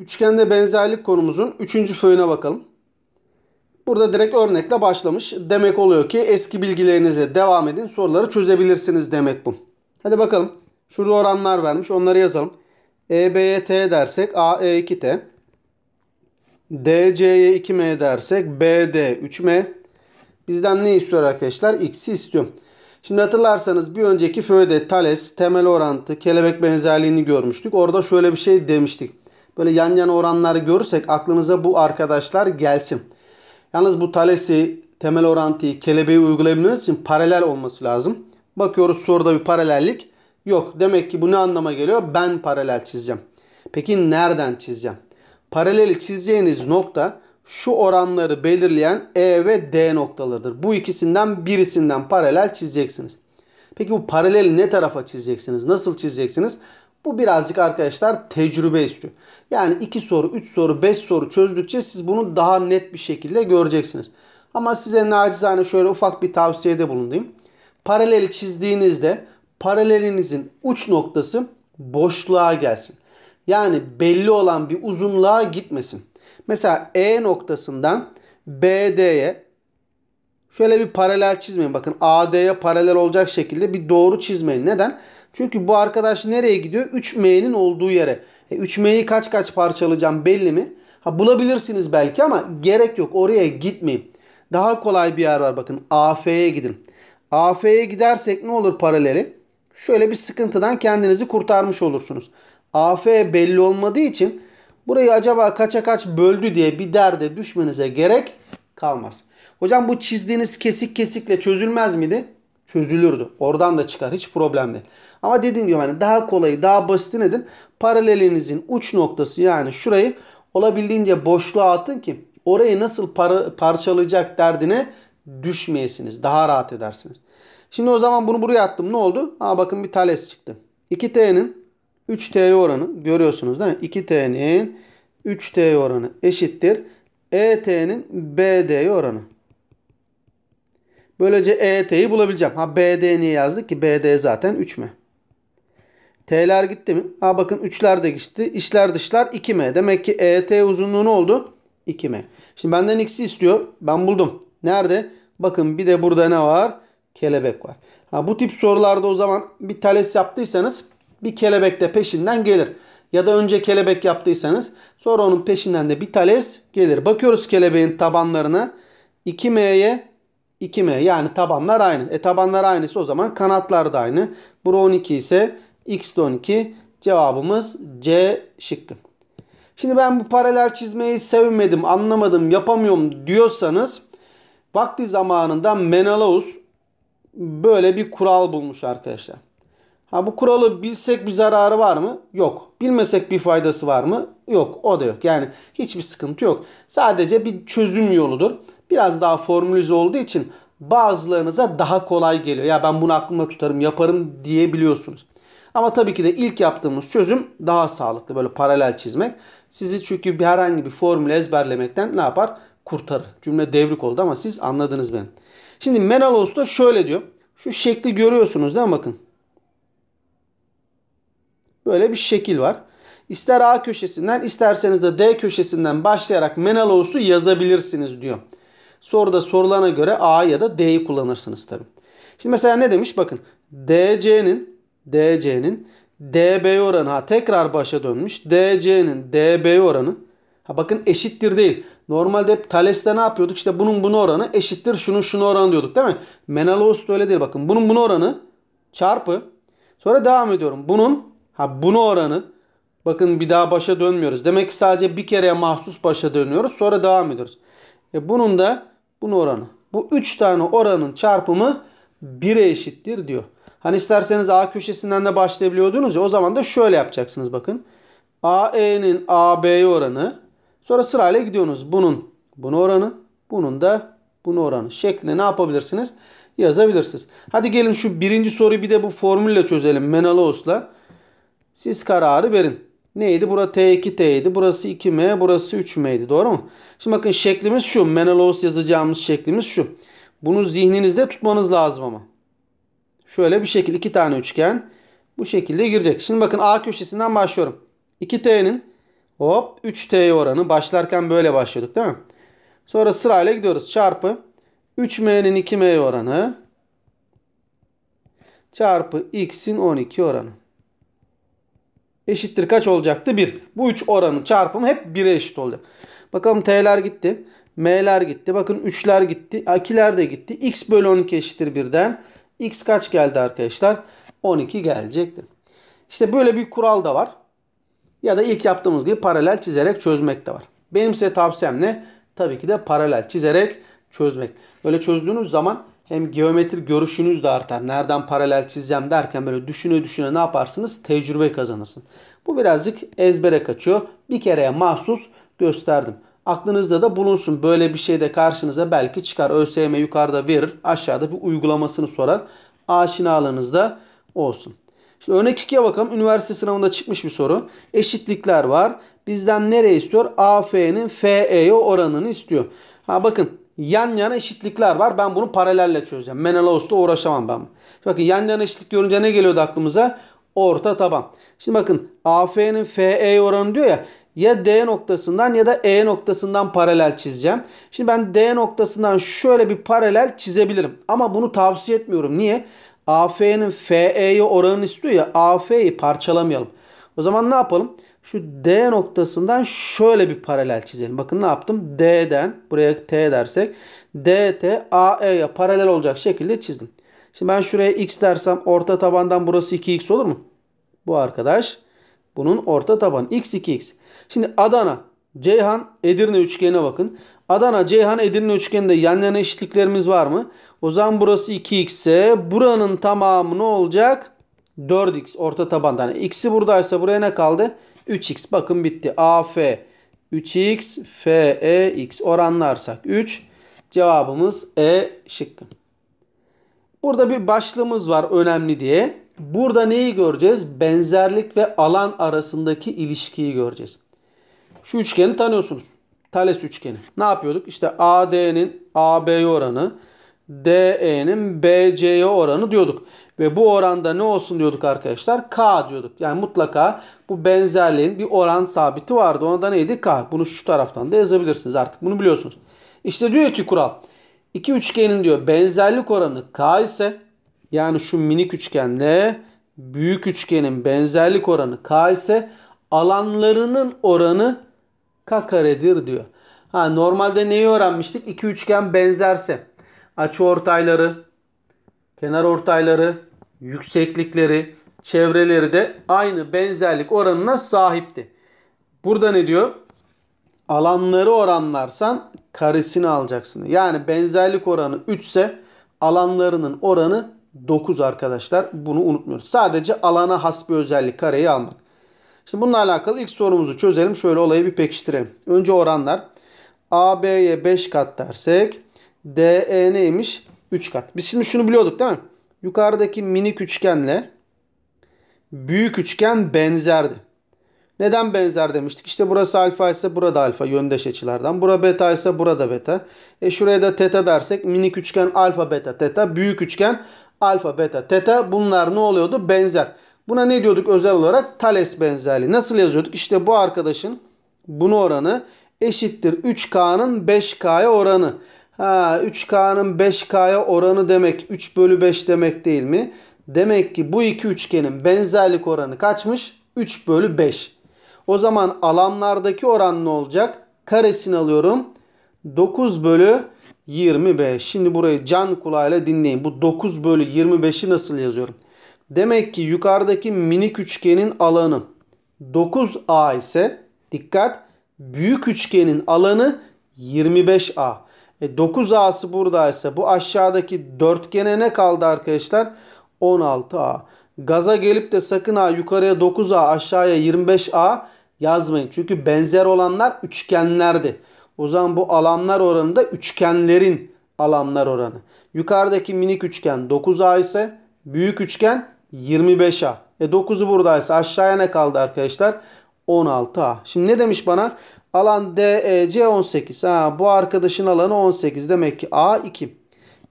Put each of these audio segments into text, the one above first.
Üçgende benzerlik konumuzun üçüncü föyüne bakalım. Burada direkt örnekle başlamış. Demek oluyor ki eski bilgilerinize devam edin. Soruları çözebilirsiniz demek bu. Hadi bakalım. Şurada oranlar vermiş. Onları yazalım. EBT dersek AE 2T. DC'ye 2M dersek BD 3M. Bizden ne istiyor arkadaşlar? X'i istiyor. Şimdi hatırlarsanız bir önceki föyde Thales temel orantı kelebek benzerliğini görmüştük. Orada şöyle bir şey demiştik. Böyle yan yana oranları görürsek aklınıza bu arkadaşlar gelsin. Yalnız bu talesi, temel orantıyı, kelebeği uygulayabilmemiz için paralel olması lazım. Bakıyoruz soruda bir paralellik yok. Demek ki bu ne anlama geliyor? Ben paralel çizeceğim. Peki nereden çizeceğim? Paraleli çizeceğiniz nokta şu oranları belirleyen E ve D noktalarıdır. Bu ikisinden birisinden paralel çizeceksiniz. Peki bu paraleli ne tarafa çizeceksiniz? Nasıl çizeceksiniz? Bu birazcık arkadaşlar tecrübe istiyor. Yani 2 soru, 3 soru, 5 soru çözdükçe siz bunu daha net bir şekilde göreceksiniz. Ama size nacizane şöyle ufak bir tavsiyede bulunayım. Paraleli çizdiğinizde paralelinizin uç noktası boşluğa gelsin. Yani belli olan bir uzunluğa gitmesin. Mesela E noktasından BD'ye şöyle bir paralel çizmeyin. Bakın AD'ye paralel olacak şekilde bir doğru çizmeyin. Neden? Çünkü bu arkadaş nereye gidiyor? 3M'nin olduğu yere. E, 3M'yi kaç kaç parçalayacağım belli mi? Ha bulabilirsiniz belki ama gerek yok. Oraya gitmeyin. Daha kolay bir yer var bakın. AF'ye gidin. AF'ye gidersek ne olur paraleli? Şöyle bir sıkıntıdan kendinizi kurtarmış olursunuz. AF belli olmadığı için burayı acaba kaça kaç böldü diye bir derde düşmenize gerek kalmaz. Hocam bu çizdiğiniz kesik kesikle çözülmez miydi? çözülürdü. Oradan da çıkar. Hiç problem değil. Ama dediğim gibi hani daha kolayı, daha basit nedir? Paralelinizin uç noktası yani şurayı olabildiğince boşluğa atın ki orayı nasıl para, parçalayacak derdine düşmeyesiniz. Daha rahat edersiniz. Şimdi o zaman bunu buraya attım. Ne oldu? Aa bakın bir tales çıktı. 2T'nin 3 t oranı görüyorsunuz değil mi? 2T'nin 3 t oranı eşittir. ET'nin bd oranı. Böylece ET'yi bulabileceğim. Ha BD niye yazdık ki? BD zaten 3 mü? T'ler gitti mi? Ha bakın 3'ler de gitti. İçler dışlar 2M. Demek ki ET uzunluğu ne oldu? 2M. Şimdi benden X'i istiyor. Ben buldum. Nerede? Bakın bir de burada ne var? Kelebek var. Ha, bu tip sorularda o zaman bir tales yaptıysanız bir kelebek de peşinden gelir. Ya da önce kelebek yaptıysanız sonra onun peşinden de bir tales gelir. Bakıyoruz kelebeğin tabanlarına. 2M'ye 2m yani tabanlar aynı. E tabanlar aynısı o zaman kanatlar da aynı. Bura 12 ise x de 12 cevabımız C şıkkı. Şimdi ben bu paralel çizmeyi sevmedim, anlamadım, yapamıyorum diyorsanız vakti zamanında Menelaus böyle bir kural bulmuş arkadaşlar. Ha bu kuralı bilsek bir zararı var mı? Yok. Bilmesek bir faydası var mı? Yok. O da yok. Yani hiçbir sıkıntı yok. Sadece bir çözüm yoludur biraz daha formülize olduğu için bazılarınıza daha kolay geliyor. Ya ben bunu aklımda tutarım yaparım diyebiliyorsunuz. Ama tabii ki de ilk yaptığımız çözüm daha sağlıklı böyle paralel çizmek. Sizi çünkü bir herhangi bir formülü ezberlemekten ne yapar? Kurtarır. Cümle devrik oldu ama siz anladınız beni. Şimdi Menalos da şöyle diyor. Şu şekli görüyorsunuz değil mi bakın. Böyle bir şekil var. İster A köşesinden isterseniz de D köşesinden başlayarak Menalos'u yazabilirsiniz diyor. Soruda sorulana göre A ya da D'yi kullanırsınız tabi. Şimdi mesela ne demiş? Bakın DC'nin DC'nin DB oranı ha, tekrar başa dönmüş. DC'nin DB oranı ha, bakın eşittir değil. Normalde hep Thales'te ne yapıyorduk? İşte bunun bunu oranı eşittir şunun şunu oranı diyorduk değil mi? Menelaos öyle değil bakın. Bunun bunu oranı çarpı sonra devam ediyorum. Bunun ha bunu oranı bakın bir daha başa dönmüyoruz. Demek ki sadece bir kereye mahsus başa dönüyoruz. Sonra devam ediyoruz. E bunun da bunun oranı. Bu 3 tane oranın çarpımı 1'e eşittir diyor. Hani isterseniz A köşesinden de başlayabiliyordunuz ya o zaman da şöyle yapacaksınız bakın. AE'nin AB'ye oranı sonra sırayla gidiyorsunuz. Bunun bunun oranı bunun da bunun oranı şeklinde ne yapabilirsiniz? Yazabilirsiniz. Hadi gelin şu birinci soruyu bir de bu formülle çözelim. Menalaos'la. Siz kararı verin. Neydi? Burası T2 T'ydi. Burası 2M, burası 3M'ydi. Doğru mu? Şimdi bakın şeklimiz şu. Menelaus yazacağımız şeklimiz şu. Bunu zihninizde tutmanız lazım ama. Şöyle bir şekilde iki tane üçgen bu şekilde girecek. Şimdi bakın A köşesinden başlıyorum. 2T'nin hop 3T oranı başlarken böyle başlıyorduk değil mi? Sonra sırayla gidiyoruz. Çarpı 3M'nin 2M oranı çarpı X'in 12 oranı eşittir kaç olacaktı? 1. Bu 3 oranın çarpımı hep 1'e eşit oluyor. Bakalım T'ler gitti. M'ler gitti. Bakın 3'ler gitti. 2'ler de gitti. X bölü 12 eşittir 1'den. X kaç geldi arkadaşlar? 12 gelecektir. İşte böyle bir kural da var. Ya da ilk yaptığımız gibi paralel çizerek çözmek de var. Benim size tavsiyem ne? Tabii ki de paralel çizerek çözmek. Böyle çözdüğünüz zaman hem geometri görüşünüz de artar. Nereden paralel çizeceğim derken böyle düşüne düşüne ne yaparsınız? Tecrübe kazanırsın. Bu birazcık ezbere kaçıyor. Bir kereye mahsus gösterdim. Aklınızda da bulunsun. Böyle bir şey de karşınıza belki çıkar. ÖSYM yukarıda verir. Aşağıda bir uygulamasını sorar. Aşinalığınızda olsun. Şimdi örnek 2'ye bakalım. Üniversite sınavında çıkmış bir soru. Eşitlikler var. Bizden nereye istiyor? AF'nin FE'ye oranını istiyor. Ha bakın yan yana eşitlikler var. Ben bunu paralelle çözeceğim. Menelaus'ta uğraşamam ben. bakın yan yana eşitlik görünce ne geliyordu aklımıza? Orta taban. Şimdi bakın AF'nin FE oranı diyor ya ya D noktasından ya da E noktasından paralel çizeceğim. Şimdi ben D noktasından şöyle bir paralel çizebilirim. Ama bunu tavsiye etmiyorum. Niye? AF'nin FE'ye oranını istiyor ya. AF'yi parçalamayalım. O zaman ne yapalım? şu D noktasından şöyle bir paralel çizelim. Bakın ne yaptım? D'den buraya T dersek DT AE'ye paralel olacak şekilde çizdim. Şimdi ben şuraya X dersem orta tabandan burası 2X olur mu? Bu arkadaş bunun orta taban X 2X. Şimdi Adana, Ceyhan, Edirne üçgenine bakın. Adana, Ceyhan, Edirne üçgeninde yan yana eşitliklerimiz var mı? O zaman burası 2X ise buranın tamamı ne olacak? 4X orta tabandan. X'i buradaysa buraya ne kaldı? 3x bakın bitti. AF 3x FE x oranlarsak 3 cevabımız E şıkkı. Burada bir başlığımız var önemli diye. Burada neyi göreceğiz? Benzerlik ve alan arasındaki ilişkiyi göreceğiz. Şu üçgeni tanıyorsunuz. Tales üçgeni. Ne yapıyorduk? İşte AD'nin AB'ye oranı, DE'nin BC'ye oranı diyorduk. Ve bu oranda ne olsun diyorduk arkadaşlar? K diyorduk. Yani mutlaka bu benzerliğin bir oran sabiti vardı. Ona da neydi? K. Bunu şu taraftan da yazabilirsiniz. Artık bunu biliyorsunuz. İşte diyor ki kural. İki üçgenin diyor benzerlik oranı K ise yani şu minik üçgenle büyük üçgenin benzerlik oranı K ise alanlarının oranı K karedir diyor. Ha normalde neyi öğrenmiştik? İki üçgen benzerse açı ortayları, kenar ortayları yükseklikleri, çevreleri de aynı benzerlik oranına sahipti. Burada ne diyor? Alanları oranlarsan karesini alacaksın. Yani benzerlik oranı 3 ise alanlarının oranı 9 arkadaşlar. Bunu unutmuyoruz. Sadece alana has bir özellik kareyi almak. Şimdi bununla alakalı ilk sorumuzu çözelim. Şöyle olayı bir pekiştirelim. Önce oranlar. AB'ye 5 kat dersek DE neymiş? 3 kat. Biz şimdi şunu biliyorduk değil mi? yukarıdaki minik üçgenle büyük üçgen benzerdi. Neden benzer demiştik? İşte burası alfa ise burada alfa yöndeş açılardan. Bura beta ise burada beta. E şuraya da teta dersek minik üçgen alfa beta teta. Büyük üçgen alfa beta teta. Bunlar ne oluyordu? Benzer. Buna ne diyorduk özel olarak? Tales benzerliği. Nasıl yazıyorduk? İşte bu arkadaşın bunu oranı eşittir 3K'nın 5K'ya oranı. 3K'nın 5K'ya oranı demek 3 bölü 5 demek değil mi? Demek ki bu iki üçgenin benzerlik oranı kaçmış? 3 bölü 5. O zaman alanlardaki oran ne olacak? Karesini alıyorum. 9 bölü 25. Şimdi burayı can kulağıyla dinleyin. Bu 9 bölü 25'i nasıl yazıyorum? Demek ki yukarıdaki minik üçgenin alanı 9A ise dikkat büyük üçgenin alanı 25A. E 9 A'sı buradaysa bu aşağıdaki dörtgene ne kaldı arkadaşlar? 16 A. Gaza gelip de sakın ha yukarıya 9 A aşağıya 25 A yazmayın. Çünkü benzer olanlar üçgenlerdi. O zaman bu alanlar oranı da üçgenlerin alanlar oranı. Yukarıdaki minik üçgen 9A ise büyük üçgen 25A. E 9'u buradaysa aşağıya ne kaldı arkadaşlar? 16A. Şimdi ne demiş bana? Alan D e, C 18. Ha, bu arkadaşın alanı 18. Demek ki A 2.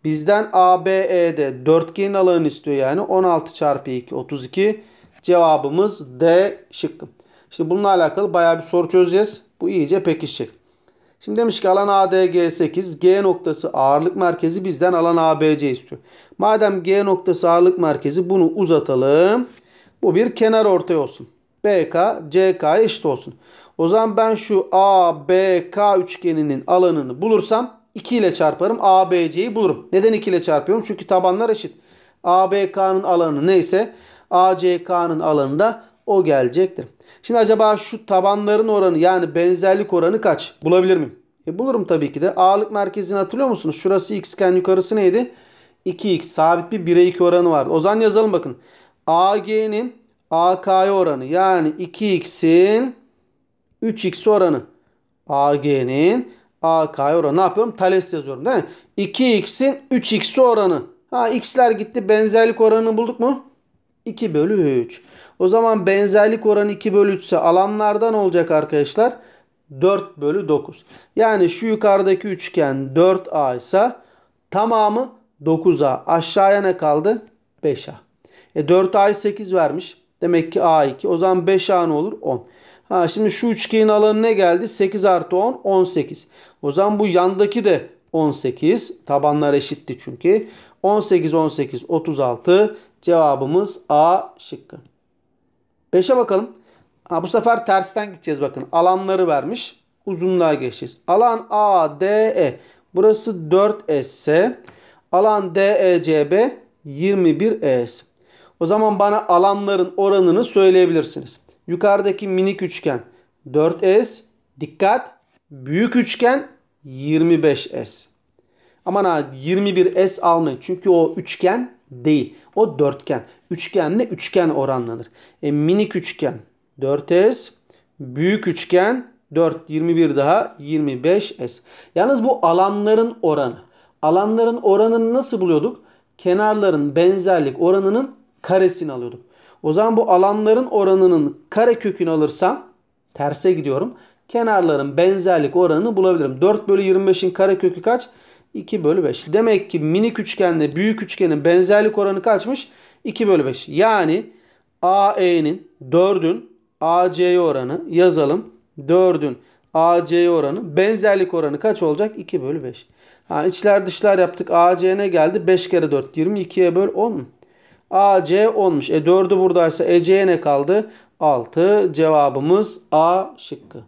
Bizden A B E ABE'de dörtgenin alanını istiyor yani. 16 çarpı 2 32. Cevabımız D şıkkı. Şimdi bununla alakalı bayağı bir soru çözeceğiz. Bu iyice pekişecek. Şimdi demiş ki alan ADG 8, G noktası ağırlık merkezi bizden alan ABC istiyor. Madem G noktası ağırlık merkezi bunu uzatalım. Bu bir kenar ortaya olsun. BK, CK'ya eşit olsun. O zaman ben şu ABK üçgeninin alanını bulursam 2 ile çarparım. ABC'yi bulurum. Neden 2 ile çarpıyorum? Çünkü tabanlar eşit. ABK'nın alanı neyse ACK'nın alanı da o gelecektir. Şimdi acaba şu tabanların oranı yani benzerlik oranı kaç? Bulabilir miyim? E bulurum tabii ki de. Ağırlık merkezini hatırlıyor musunuz? Şurası x iken yukarısı neydi? 2x sabit bir 1'e 2 oranı vardı. O zaman yazalım bakın. AG'nin AK'ya oranı yani 2x'in 3x oranı AG'nin AK oranı ne yapıyorum? Tales yazıyorum değil mi? 2x'in 3x oranı. Ha x'ler gitti benzerlik oranını bulduk mu? 2 bölü 3. O zaman benzerlik oranı 2 bölü 3 ise alanlardan olacak arkadaşlar. 4 bölü 9. Yani şu yukarıdaki üçgen 4A ise tamamı 9A. Aşağıya ne kaldı? 5A. E 4A 8 vermiş. Demek ki A2. O zaman 5A ne olur? 10. Ha şimdi şu üçgenin alanı ne geldi? 8 artı 10 18. O zaman bu yandaki de 18. Tabanlar eşitti çünkü. 18 18 36 cevabımız A şıkkı. 5'e bakalım. Ha, bu sefer tersten gideceğiz bakın. Alanları vermiş. Uzunluğa geçeceğiz. Alan A D E. Burası 4 S alan D E C B 21 S. O zaman bana alanların oranını söyleyebilirsiniz. Yukarıdaki minik üçgen 4S. Dikkat. Büyük üçgen 25S. Aman ha 21S almayın. Çünkü o üçgen değil. O dörtgen. Üçgenle üçgen oranlanır. E, minik üçgen 4S. Büyük üçgen 4, 21 daha 25S. Yalnız bu alanların oranı. Alanların oranını nasıl buluyorduk? Kenarların benzerlik oranının karesini alıyorduk. O zaman bu alanların oranının kare kökünü alırsam terse gidiyorum. Kenarların benzerlik oranını bulabilirim. 4 bölü 25'in kare kökü kaç? 2 bölü 5. Demek ki minik üçgenle büyük üçgenin benzerlik oranı kaçmış? 2 bölü 5. Yani AE'nin 4'ün AC'ye oranı yazalım. 4'ün AC'ye oranı benzerlik oranı kaç olacak? 2 bölü 5. Ha, içler dışlar yaptık. ne geldi. 5 kere 4 22'ye böl 10 mu? AC olmuş. E 4'ü buradaysa Ece'ye ne kaldı? 6. Cevabımız A şıkkı.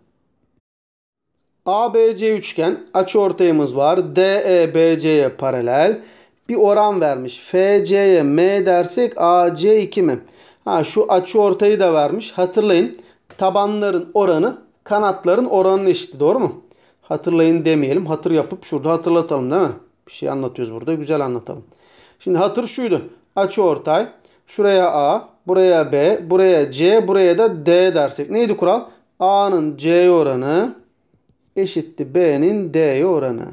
ABC üçgen açıortayımız var. DEBC'ye paralel bir oran vermiş. FC'ye M dersek AC 2 mi? Ha şu açıortayı da vermiş. Hatırlayın tabanların oranı kanatların oranının eşit. doğru mu? Hatırlayın demeyelim. Hatır yapıp şurada hatırlatalım değil mi? Bir şey anlatıyoruz burada. Güzel anlatalım. Şimdi hatır şuydu açı ortay. Şuraya A, buraya B, buraya C, buraya da D dersek. Neydi kural? A'nın C'ye oranı eşitti B'nin D'ye oranı.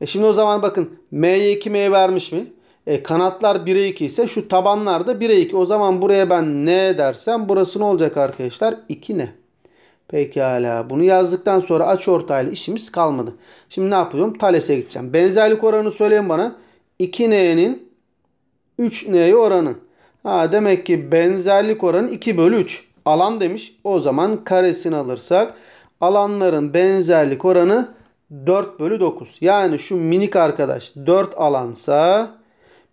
E şimdi o zaman bakın M'ye 2 M vermiş mi? E kanatlar 1'e 2 ise şu tabanlar da 1'e 2. O zaman buraya ben N dersem burası ne olacak arkadaşlar? 2 ne? Pekala. Bunu yazdıktan sonra aç ortayla işimiz kalmadı. Şimdi ne yapıyorum? Tales'e gideceğim. Benzerlik oranını söyleyin bana. 2N'nin 3 neye oranı? Ha, demek ki benzerlik oranı 2 bölü 3. Alan demiş. O zaman karesini alırsak alanların benzerlik oranı 4 bölü 9. Yani şu minik arkadaş 4 alansa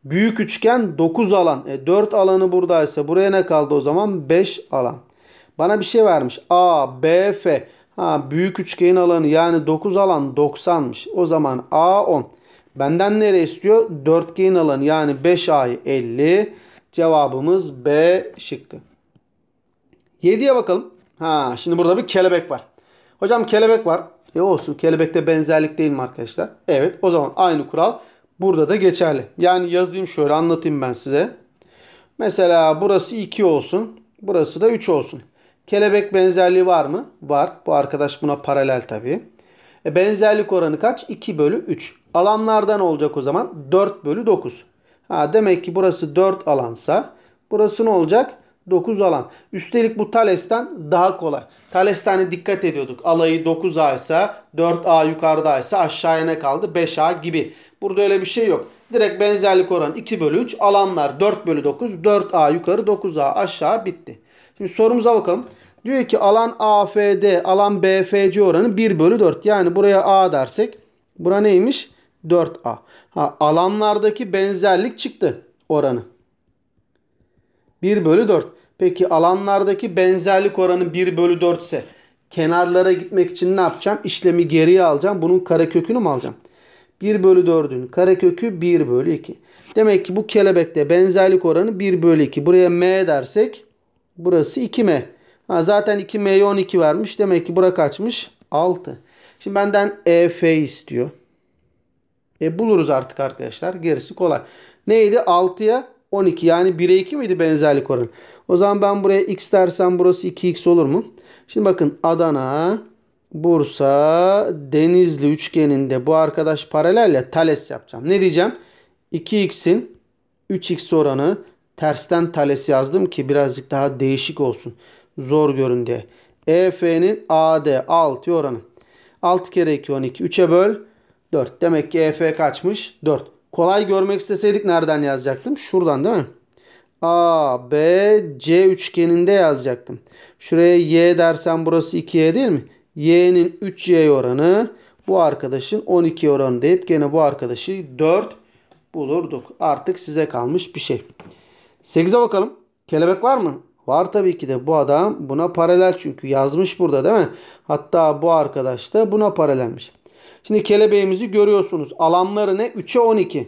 büyük üçgen 9 alan. E, 4 alanı buradaysa buraya ne kaldı o zaman? 5 alan. Bana bir şey vermiş. A, B, F. Ha, büyük üçgenin alanı yani 9 alan 90'mış. O zaman A 10. Benden nereye istiyor? Dörtgenin alanı yani 5 ayı 50. Cevabımız B şıkkı. 7'ye bakalım. Ha şimdi burada bir kelebek var. Hocam kelebek var. E olsun kelebekte benzerlik değil mi arkadaşlar? Evet o zaman aynı kural burada da geçerli. Yani yazayım şöyle anlatayım ben size. Mesela burası 2 olsun. Burası da 3 olsun. Kelebek benzerliği var mı? Var. Bu arkadaş buna paralel tabii. E, benzerlik oranı kaç? 2 bölü 3. Alanlardan olacak o zaman 4 bölü 9. Ha, demek ki burası 4 alansa burası ne olacak? 9 alan. Üstelik bu Thales'ten daha kolay. Thales'ten hani dikkat ediyorduk. Alayı 9A ise 4A yukarıda ise, aşağıya ne kaldı? 5A gibi. Burada öyle bir şey yok. Direkt benzerlik oranı 2 bölü 3. Alanlar 4 bölü 9. 4A yukarı 9A aşağı bitti. Şimdi sorumuza bakalım. Diyor ki alan AFD, alan BFC oranı 1 bölü 4. Yani buraya A dersek bura neymiş? 4A. Ha, alanlardaki benzerlik çıktı oranı. 1 bölü 4. Peki alanlardaki benzerlik oranı 1 bölü 4 ise kenarlara gitmek için ne yapacağım? İşlemi geriye alacağım. Bunun karekökünü mü alacağım? 1 bölü 4'ün karekökü 1 bölü 2. Demek ki bu kelebekte benzerlik oranı 1 bölü 2. Buraya m dersek burası 2m. Ha, zaten 2M'ye 12 vermiş. Demek ki bura kaçmış? 6. Şimdi benden EF istiyor. E buluruz artık arkadaşlar. Gerisi kolay. Neydi? 6'ya 12. Yani 1'e 2 miydi benzerlik oranı? O zaman ben buraya x dersem burası 2x olur mu? Şimdi bakın Adana, Bursa, Denizli üçgeninde bu arkadaş paralel ya Thales yapacağım. Ne diyeceğim? 2x'in 3x oranı tersten Thales yazdım ki birazcık daha değişik olsun zor göründü. EF'nin AD 6 oranı. 6 kere 2 12. 3'e böl 4. Demek ki EF kaçmış? 4. Kolay görmek isteseydik nereden yazacaktım? Şuradan değil mi? A, B, C üçgeninde yazacaktım. Şuraya Y dersen burası 2Y değil mi? Y'nin 3Y oranı bu arkadaşın 12 oranı deyip gene bu arkadaşı 4 bulurduk. Artık size kalmış bir şey. 8'e bakalım. Kelebek var mı? Var tabii ki de bu adam buna paralel çünkü yazmış burada değil mi? Hatta bu arkadaş da buna paralelmiş. Şimdi kelebeğimizi görüyorsunuz. Alanları ne? 3'e 12.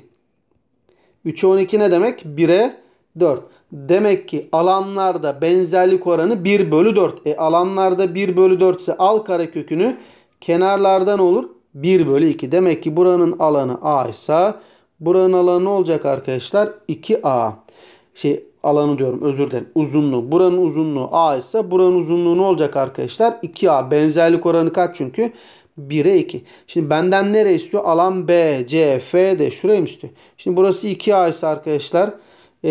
3'e 12 ne demek? 1'e 4. Demek ki alanlarda benzerlik oranı 1 bölü 4. E alanlarda 1 bölü 4 ise al kare kökünü kenarlardan olur 1 bölü 2. Demek ki buranın alanı A ise buranın alanı ne olacak arkadaşlar? 2A. Şey alanı diyorum özür dilerim uzunluğu. Buranın uzunluğu A ise buranın uzunluğu ne olacak arkadaşlar? 2A benzerlik oranı kaç çünkü? 1'e 2. Şimdi benden nereye istiyor? Alan B, C, F de şuraya mı istiyor? Şimdi burası 2A ise arkadaşlar e,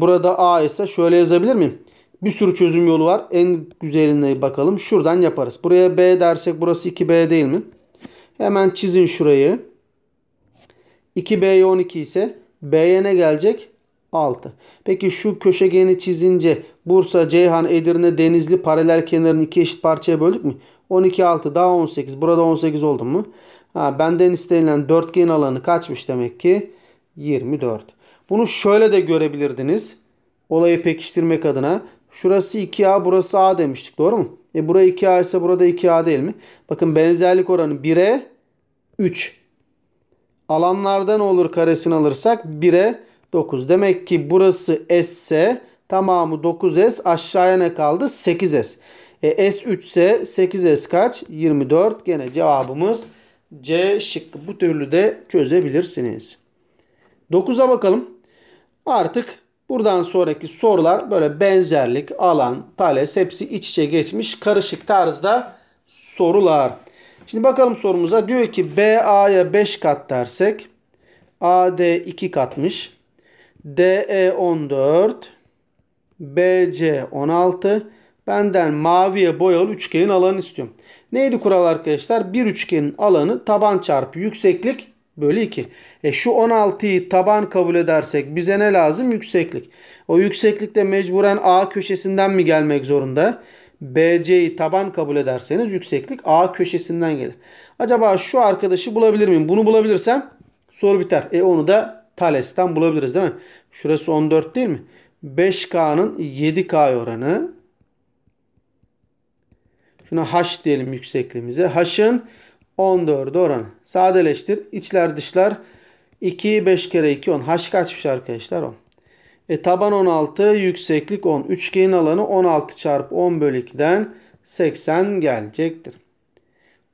burada A ise şöyle yazabilir miyim? Bir sürü çözüm yolu var. En güzeline bakalım. Şuradan yaparız. Buraya B dersek burası 2B değil mi? Hemen çizin şurayı. 2B'ye 12 ise B'ye ne gelecek? 6. Peki şu köşegeni çizince Bursa, Ceyhan, Edirne, Denizli paralel kenarını iki eşit parçaya böldük mü? 12, 6 daha 18. Burada 18 oldu mu? Ha, benden istenilen dörtgen alanı kaçmış demek ki? 24. Bunu şöyle de görebilirdiniz. Olayı pekiştirmek adına. Şurası 2A burası A demiştik doğru mu? E buraya 2A ise burada 2A değil mi? Bakın benzerlik oranı 1'e 3. Alanlardan olur karesini alırsak 1'e 9. Demek ki burası S ise tamamı 9S aşağıya ne kaldı? 8S. E, S3 s 8S kaç? 24. Gene cevabımız C şıkkı. Bu türlü de çözebilirsiniz. 9'a bakalım. Artık buradan sonraki sorular böyle benzerlik, alan, tales hepsi iç içe geçmiş karışık tarzda sorular. Şimdi bakalım sorumuza. Diyor ki BA'ya 5 kat dersek AD 2 katmış. DE 14, BC 16. Benden maviye boyalı üçgenin alanı istiyorum. Neydi kural arkadaşlar? Bir üçgenin alanı taban çarpı yükseklik bölü 2. E şu 16'yı taban kabul edersek bize ne lazım? Yükseklik. O yükseklik de mecburen A köşesinden mi gelmek zorunda? BC'yi taban kabul ederseniz yükseklik A köşesinden gelir. Acaba şu arkadaşı bulabilir miyim? Bunu bulabilirsem soru biter. E onu da Thales'ten bulabiliriz değil mi? Şurası 14 değil mi? 5K'nın 7K oranı. Şuna H diyelim yüksekliğimize. H'ın 14 oranı. Sadeleştir. İçler dışlar 2, 5 kere 2, 10. H kaçmış arkadaşlar? 10. E, taban 16, yükseklik 10. Üçgenin alanı 16 çarpı 10 bölü 2'den 80 gelecektir.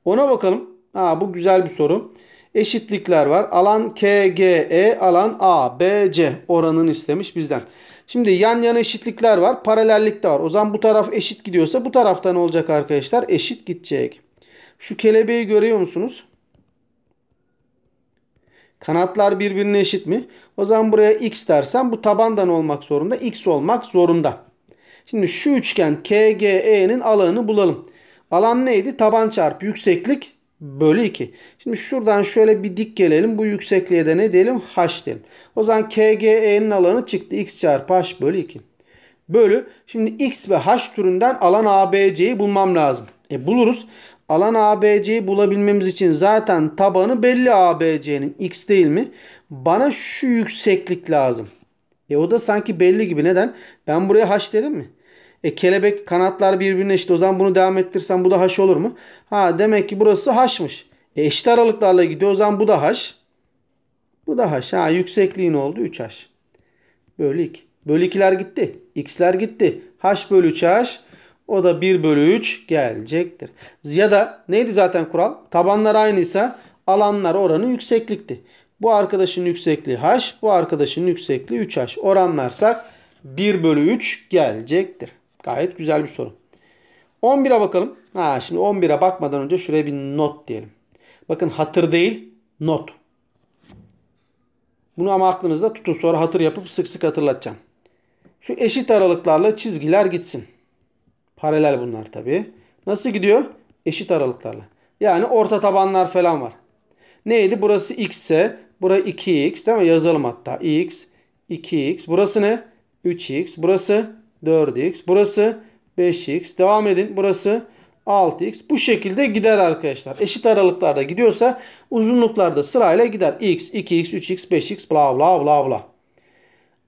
Ona bakalım. Aa, bu güzel bir soru eşitlikler var. Alan KGE, alan ABC oranını istemiş bizden. Şimdi yan yana eşitlikler var. Paralellik de var. O zaman bu taraf eşit gidiyorsa bu tarafta ne olacak arkadaşlar? Eşit gidecek. Şu kelebeği görüyor musunuz? Kanatlar birbirine eşit mi? O zaman buraya x dersen bu tabandan olmak zorunda. X olmak zorunda. Şimdi şu üçgen KGE'nin alanını bulalım. Alan neydi? Taban çarpı yükseklik bölü 2. Şimdi şuradan şöyle bir dik gelelim. Bu yüksekliğe de ne diyelim? H diyelim. O zaman KGE'nin alanı çıktı. X çarpı H bölü 2. Bölü. Şimdi X ve H türünden alan ABC'yi bulmam lazım. E buluruz. Alan ABC'yi bulabilmemiz için zaten tabanı belli ABC'nin. X değil mi? Bana şu yükseklik lazım. E o da sanki belli gibi. Neden? Ben buraya H dedim mi? E kelebek kanatlar birbirine eşit. O zaman bunu devam ettirsem bu da haş olur mu? Ha demek ki burası haşmış. E eşit aralıklarla gidiyor. O zaman bu da haş. Bu da haş. Ha yüksekliği ne oldu? 3 haş. Bölü 2. Bölü 2'ler gitti. X'ler gitti. Haş bölü 3 haş. O da 1 bölü 3 gelecektir. Ya da neydi zaten kural? Tabanlar aynıysa alanlar oranı yükseklikti. Bu arkadaşın yüksekliği haş, bu arkadaşın yüksekliği 3h. Oranlarsak 1 bölü 3 gelecektir. Gayet güzel bir soru. 11'e bakalım. Ha şimdi 11'e bakmadan önce şuraya bir not diyelim. Bakın hatır değil not. Bunu ama aklınızda tutun sonra hatır yapıp sık sık hatırlatacağım. Şu eşit aralıklarla çizgiler gitsin. Paralel bunlar tabi. Nasıl gidiyor? Eşit aralıklarla. Yani orta tabanlar falan var. Neydi? Burası x ise bura 2x değil mi? Yazalım hatta. x, 2x. Burası ne? 3x. Burası 4x. Burası 5x. Devam edin. Burası 6x. Bu şekilde gider arkadaşlar. Eşit aralıklarda gidiyorsa uzunluklarda sırayla gider. x, 2x, 3x, 5x bla bla bla bla.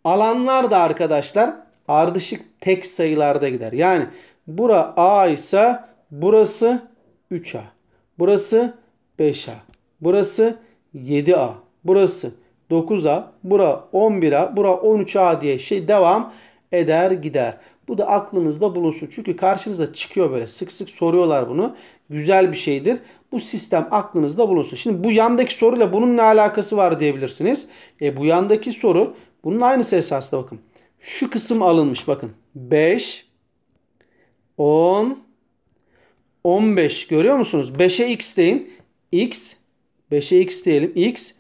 Alanlar da arkadaşlar ardışık tek sayılarda gider. Yani bura a ise burası 3a. Burası 5a. Burası 7a. Burası 9a. Bura 11a. Bura 13a diye şey devam eder gider. Bu da aklınızda bulunsun. Çünkü karşınıza çıkıyor böyle sık sık soruyorlar bunu. Güzel bir şeydir. Bu sistem aklınızda bulunsun. Şimdi bu yandaki soruyla bunun ne alakası var diyebilirsiniz. E, bu yandaki soru bunun aynısı esasında bakın. Şu kısım alınmış bakın. 5, 10, 15 görüyor musunuz? 5'e x deyin. x, 5'e x diyelim. x,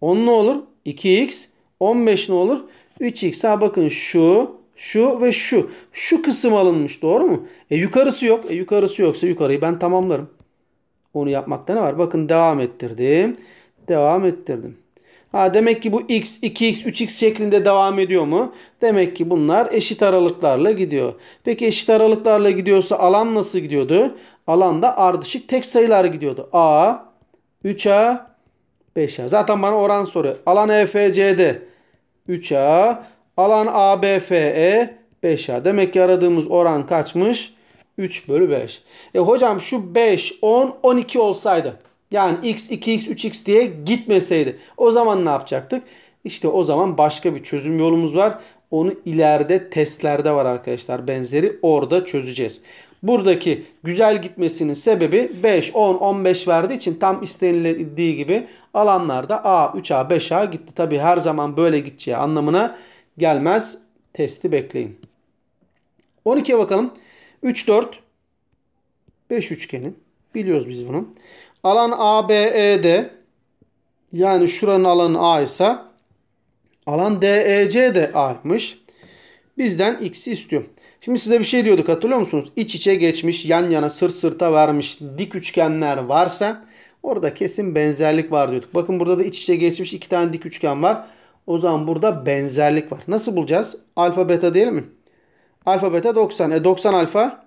10 ne olur? 2x, 15 ne olur? 3x. Ha bakın şu şu ve şu. Şu kısım alınmış doğru mu? E yukarısı yok. E yukarısı yoksa yukarıyı ben tamamlarım. Onu yapmakta ne var? Bakın devam ettirdim. Devam ettirdim. Ha demek ki bu x, 2x, 3x şeklinde devam ediyor mu? Demek ki bunlar eşit aralıklarla gidiyor. Peki eşit aralıklarla gidiyorsa alan nasıl gidiyordu? Alanda ardışık tek sayılar gidiyordu. A, 3A, 5A. Zaten bana oran soruyor. Alan EFC'de 3A, Alan ABFE 5A. Demek ki aradığımız oran kaçmış? 3 bölü 5. E hocam şu 5, 10, 12 olsaydı. Yani x, 2x, 3x diye gitmeseydi. O zaman ne yapacaktık? İşte o zaman başka bir çözüm yolumuz var. Onu ileride testlerde var arkadaşlar. Benzeri orada çözeceğiz. Buradaki güzel gitmesinin sebebi 5, 10, 15 verdiği için tam istenildiği gibi alanlarda A, 3A, 5A gitti. Tabi her zaman böyle gideceği anlamına gelmez. Testi bekleyin. 12'ye bakalım. 3 4 5 üçgeni. Biliyoruz biz bunu. Alan ABE'de yani şuranın alanı A ise alan DEC de A'ymış. Bizden X'i istiyor. Şimdi size bir şey diyorduk hatırlıyor musunuz? İç içe geçmiş, yan yana sırt sırta vermiş dik üçgenler varsa orada kesin benzerlik var diyorduk. Bakın burada da iç içe geçmiş iki tane dik üçgen var. O zaman burada benzerlik var. Nasıl bulacağız? Alfa beta diyelim mi? Alfa beta 90. E 90 alfa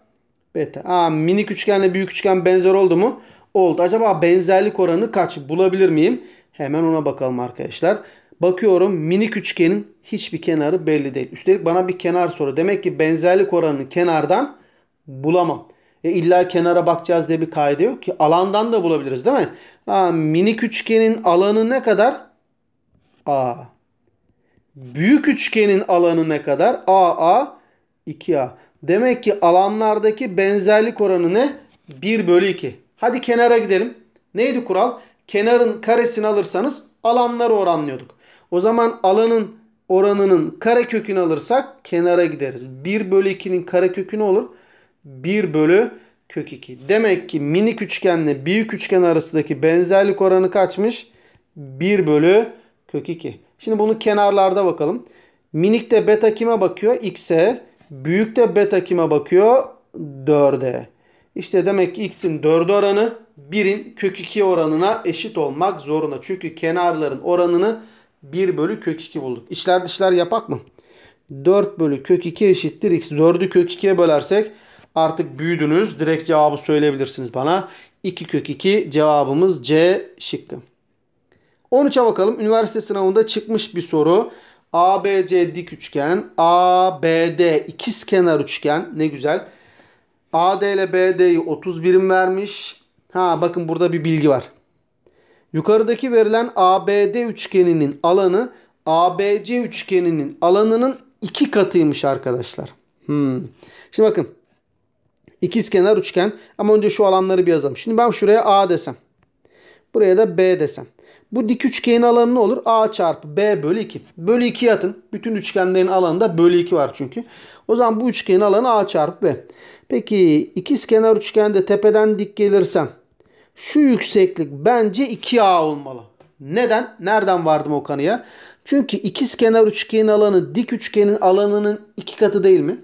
beta. Aa, minik üçgenle büyük üçgen benzer oldu mu? Oldu. Acaba benzerlik oranı kaç? Bulabilir miyim? Hemen ona bakalım arkadaşlar. Bakıyorum minik üçgenin hiçbir kenarı belli değil. Üstelik bana bir kenar soru. Demek ki benzerlik oranını kenardan bulamam. E illa kenara bakacağız diye bir kaydı yok ki. Alandan da bulabiliriz değil mi? Aa, minik üçgenin alanı ne kadar? Aa büyük üçgenin alanı ne kadar? AA 2A. Demek ki alanlardaki benzerlik oranı ne? 1 bölü 2. Hadi kenara gidelim. Neydi kural? Kenarın karesini alırsanız alanları oranlıyorduk. O zaman alanın oranının kare kökünü alırsak kenara gideriz. 1 bölü 2'nin kare kökü ne olur? 1 bölü kök 2. Demek ki minik üçgenle büyük üçgen arasındaki benzerlik oranı kaçmış? 1 bölü kök 2. Şimdi bunu kenarlarda bakalım. Minik de beta kime bakıyor? X'e. Büyük de beta kime bakıyor? 4'e. İşte demek ki x'in 4 oranı 1'in kök 2 oranına eşit olmak zorunda. Çünkü kenarların oranını 1 bölü kök 2 bulduk. İçler dışlar yapak mı? 4 bölü kök 2 eşittir x. 4'ü kök 2'ye bölersek artık büyüdünüz. Direkt cevabı söyleyebilirsiniz bana. 2 kök 2 cevabımız C şıkkı. 13'e bakalım. Üniversite sınavında çıkmış bir soru. ABC dik üçgen, ABD ikiz kenar üçgen. Ne güzel. AD ile BD'yi 30 birim vermiş. Ha bakın burada bir bilgi var. Yukarıdaki verilen ABD üçgeninin alanı ABC üçgeninin alanının iki katıymış arkadaşlar. Hmm. Şimdi bakın. kenar üçgen ama önce şu alanları bir yazalım. Şimdi ben şuraya A desem. Buraya da B desem. Bu dik üçgenin alanı ne olur? A çarpı B bölü 2. Bölü 2'ye atın. Bütün üçgenlerin alanında bölü 2 var çünkü. O zaman bu üçgenin alanı A çarpı B. Peki ikiz kenar üçgende tepeden dik gelirsem şu yükseklik bence 2A olmalı. Neden? Nereden vardım o kanıya? Çünkü ikiz kenar üçgenin alanı dik üçgenin alanının iki katı değil mi?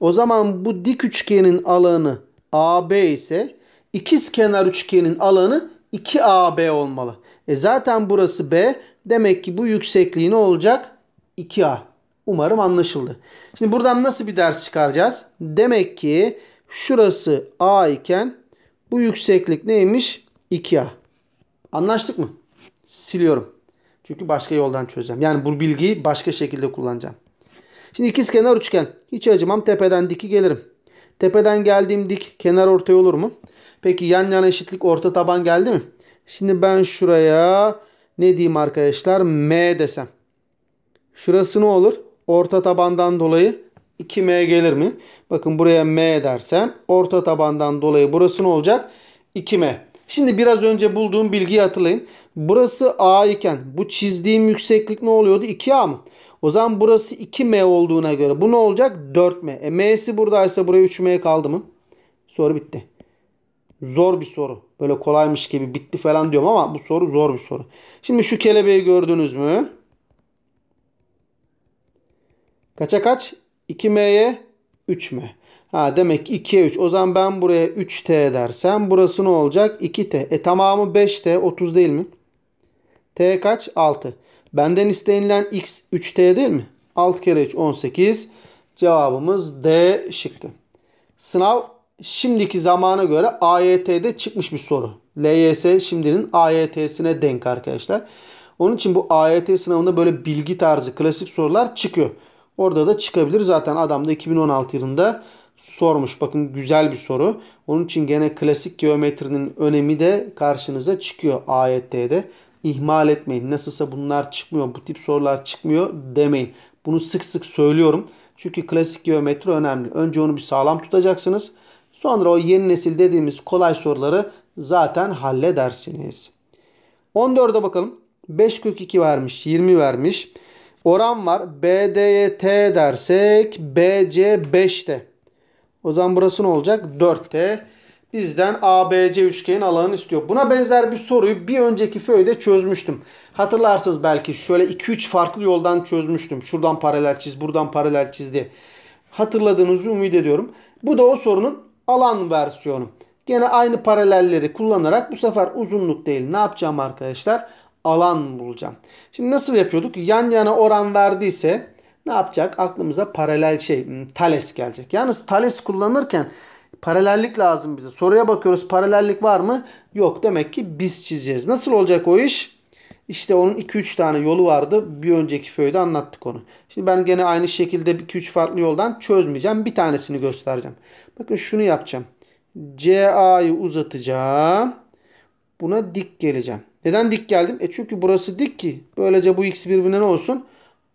O zaman bu dik üçgenin alanı AB ise ikiz kenar üçgenin alanı 2AB olmalı. E zaten burası B. Demek ki bu yüksekliği ne olacak? 2A. Umarım anlaşıldı. Şimdi buradan nasıl bir ders çıkaracağız? Demek ki şurası A iken bu yükseklik neymiş? 2A. Anlaştık mı? Siliyorum. Çünkü başka yoldan çözeceğim. Yani bu bilgiyi başka şekilde kullanacağım. Şimdi kenar üçgen. Hiç acımam tepeden diki gelirim. Tepeden geldiğim dik kenar ortaya olur mu? Peki yan yana eşitlik orta taban geldi mi? Şimdi ben şuraya ne diyeyim arkadaşlar? M desem. Şurası ne olur? Orta tabandan dolayı 2M gelir mi? Bakın buraya M dersem orta tabandan dolayı burası ne olacak? 2M. Şimdi biraz önce bulduğum bilgiyi hatırlayın. Burası A iken bu çizdiğim yükseklik ne oluyordu? 2A mı? O zaman burası 2M olduğuna göre bu ne olacak? 4M. E M'si buradaysa buraya 3M kaldı mı? Soru bitti zor bir soru. Böyle kolaymış gibi bitti falan diyorum ama bu soru zor bir soru. Şimdi şu kelebeği gördünüz mü? Kaça kaç? 2M'ye 3M. Ha demek 2'ye 3. O zaman ben buraya 3T dersem burası ne olacak? 2T. E tamamı 5T. 30 değil mi? T kaç? 6. Benden istenilen X 3T değil mi? 6 kere 3 18. Cevabımız D şıkkı. Sınav şimdiki zamana göre AYT'de çıkmış bir soru. LYS şimdinin AYT'sine denk arkadaşlar. Onun için bu AYT sınavında böyle bilgi tarzı klasik sorular çıkıyor. Orada da çıkabilir. Zaten adam da 2016 yılında sormuş. Bakın güzel bir soru. Onun için gene klasik geometrinin önemi de karşınıza çıkıyor AYT'de. İhmal etmeyin. Nasılsa bunlar çıkmıyor, bu tip sorular çıkmıyor demeyin. Bunu sık sık söylüyorum. Çünkü klasik geometri önemli. Önce onu bir sağlam tutacaksınız. Sonra o yeni nesil dediğimiz kolay soruları zaten halledersiniz. 14'e bakalım. 5 kök 2 vermiş, 20 vermiş. Oran var. BD'ye T dersek BC 5'te. O zaman burası ne olacak? 4'te. Bizden ABC üçgenin alanını istiyor. Buna benzer bir soruyu bir önceki föyde çözmüştüm. Hatırlarsınız belki şöyle 2-3 farklı yoldan çözmüştüm. Şuradan paralel çiz, buradan paralel çiz diye. Hatırladığınızı umut ediyorum. Bu da o sorunun alan versiyonu. Gene aynı paralelleri kullanarak bu sefer uzunluk değil ne yapacağım arkadaşlar? Alan bulacağım. Şimdi nasıl yapıyorduk? Yan yana oran verdiyse ne yapacak? Aklımıza paralel şey hmm, tales gelecek. Yalnız tales kullanırken paralellik lazım bize. Soruya bakıyoruz paralellik var mı? Yok demek ki biz çizeceğiz. Nasıl olacak o iş? İşte onun 2-3 tane yolu vardı. Bir önceki föyde anlattık onu. Şimdi ben gene aynı şekilde 2-3 farklı yoldan çözmeyeceğim. Bir tanesini göstereceğim. Bakın şunu yapacağım. CA'yı uzatacağım. Buna dik geleceğim. Neden dik geldim? E çünkü burası dik ki. Böylece bu x birbirine ne olsun?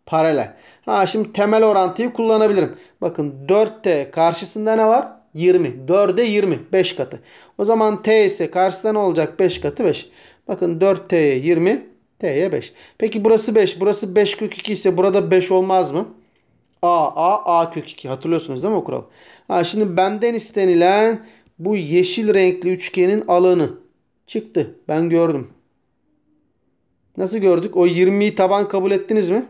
Paralel. Ha şimdi temel orantıyı kullanabilirim. Bakın 4t karşısında ne var? 20. 4'e 20. 5 katı. O zaman t ise karşısında ne olacak? 5 katı 5. Bakın 4t'ye 20. T'ye 5. Peki burası 5. Burası 5 kök 2 ise burada 5 olmaz mı? A, A, A kök 2. Hatırlıyorsunuz değil mi o kural? Ha, şimdi benden istenilen bu yeşil renkli üçgenin alanı çıktı. Ben gördüm. Nasıl gördük? O 20'yi taban kabul ettiniz mi?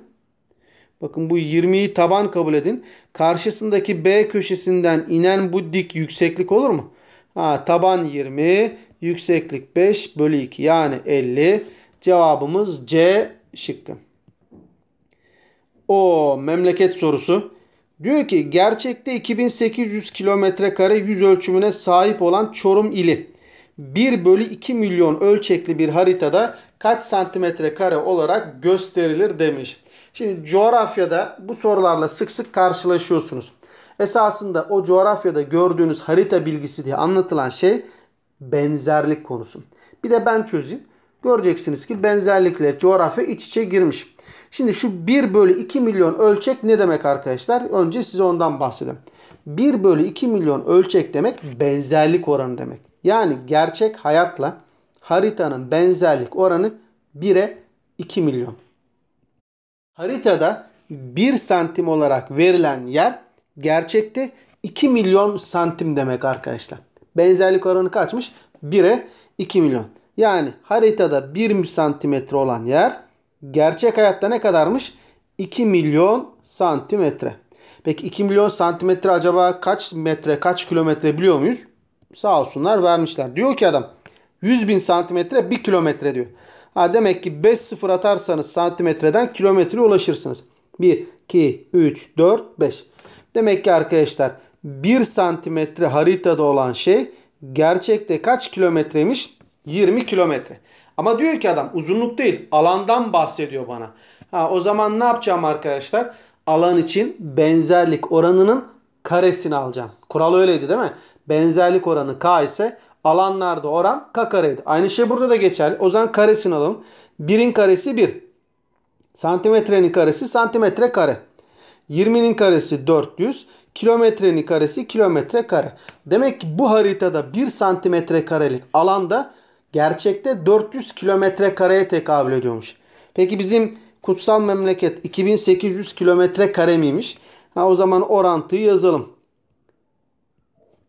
Bakın bu 20'yi taban kabul edin. Karşısındaki B köşesinden inen bu dik yükseklik olur mu? Ha, taban 20, yükseklik 5 bölü 2 yani 50. Cevabımız C şıkkı. O memleket sorusu. Diyor ki gerçekte 2800 kilometre kare yüz ölçümüne sahip olan Çorum ili 1 bölü 2 milyon ölçekli bir haritada kaç santimetre kare olarak gösterilir demiş. Şimdi coğrafyada bu sorularla sık sık karşılaşıyorsunuz. Esasında o coğrafyada gördüğünüz harita bilgisi diye anlatılan şey benzerlik konusu. Bir de ben çözeyim. Göreceksiniz ki benzerlikle coğrafya iç içe girmiş. Şimdi şu 1 bölü 2 milyon ölçek ne demek arkadaşlar? Önce size ondan bahsedeyim. 1 bölü 2 milyon ölçek demek benzerlik oranı demek. Yani gerçek hayatla haritanın benzerlik oranı 1'e 2 milyon. Haritada 1 santim olarak verilen yer gerçekte 2 milyon santim demek arkadaşlar. Benzerlik oranı kaçmış? 1'e 2 milyon. Yani haritada 1 santimetre olan yer gerçek hayatta ne kadarmış? 2 milyon santimetre. Peki 2 milyon santimetre acaba kaç metre kaç kilometre biliyor muyuz? Sağ olsunlar vermişler. Diyor ki adam 100 bin santimetre 1 kilometre diyor. Ha demek ki 5 sıfır atarsanız santimetreden kilometreye ulaşırsınız. 1, 2, 3, 4, 5. Demek ki arkadaşlar 1 santimetre haritada olan şey gerçekte kaç kilometreymiş? 20 kilometre. Ama diyor ki adam uzunluk değil alandan bahsediyor bana. Ha, o zaman ne yapacağım arkadaşlar? Alan için benzerlik oranının karesini alacağım. Kural öyleydi değil mi? Benzerlik oranı k ise alanlarda oran k kareydi. Aynı şey burada da geçerli. O zaman karesini alalım. 1'in karesi 1. Santimetrenin karesi santimetre kare. 20'nin karesi 400. Kilometrenin karesi kilometre kare. Demek ki bu haritada 1 santimetre karelik alanda gerçekte 400 kilometre kareye tekabül ediyormuş. Peki bizim kutsal memleket 2800 kilometre kare miymiş? Ha, o zaman orantıyı yazalım.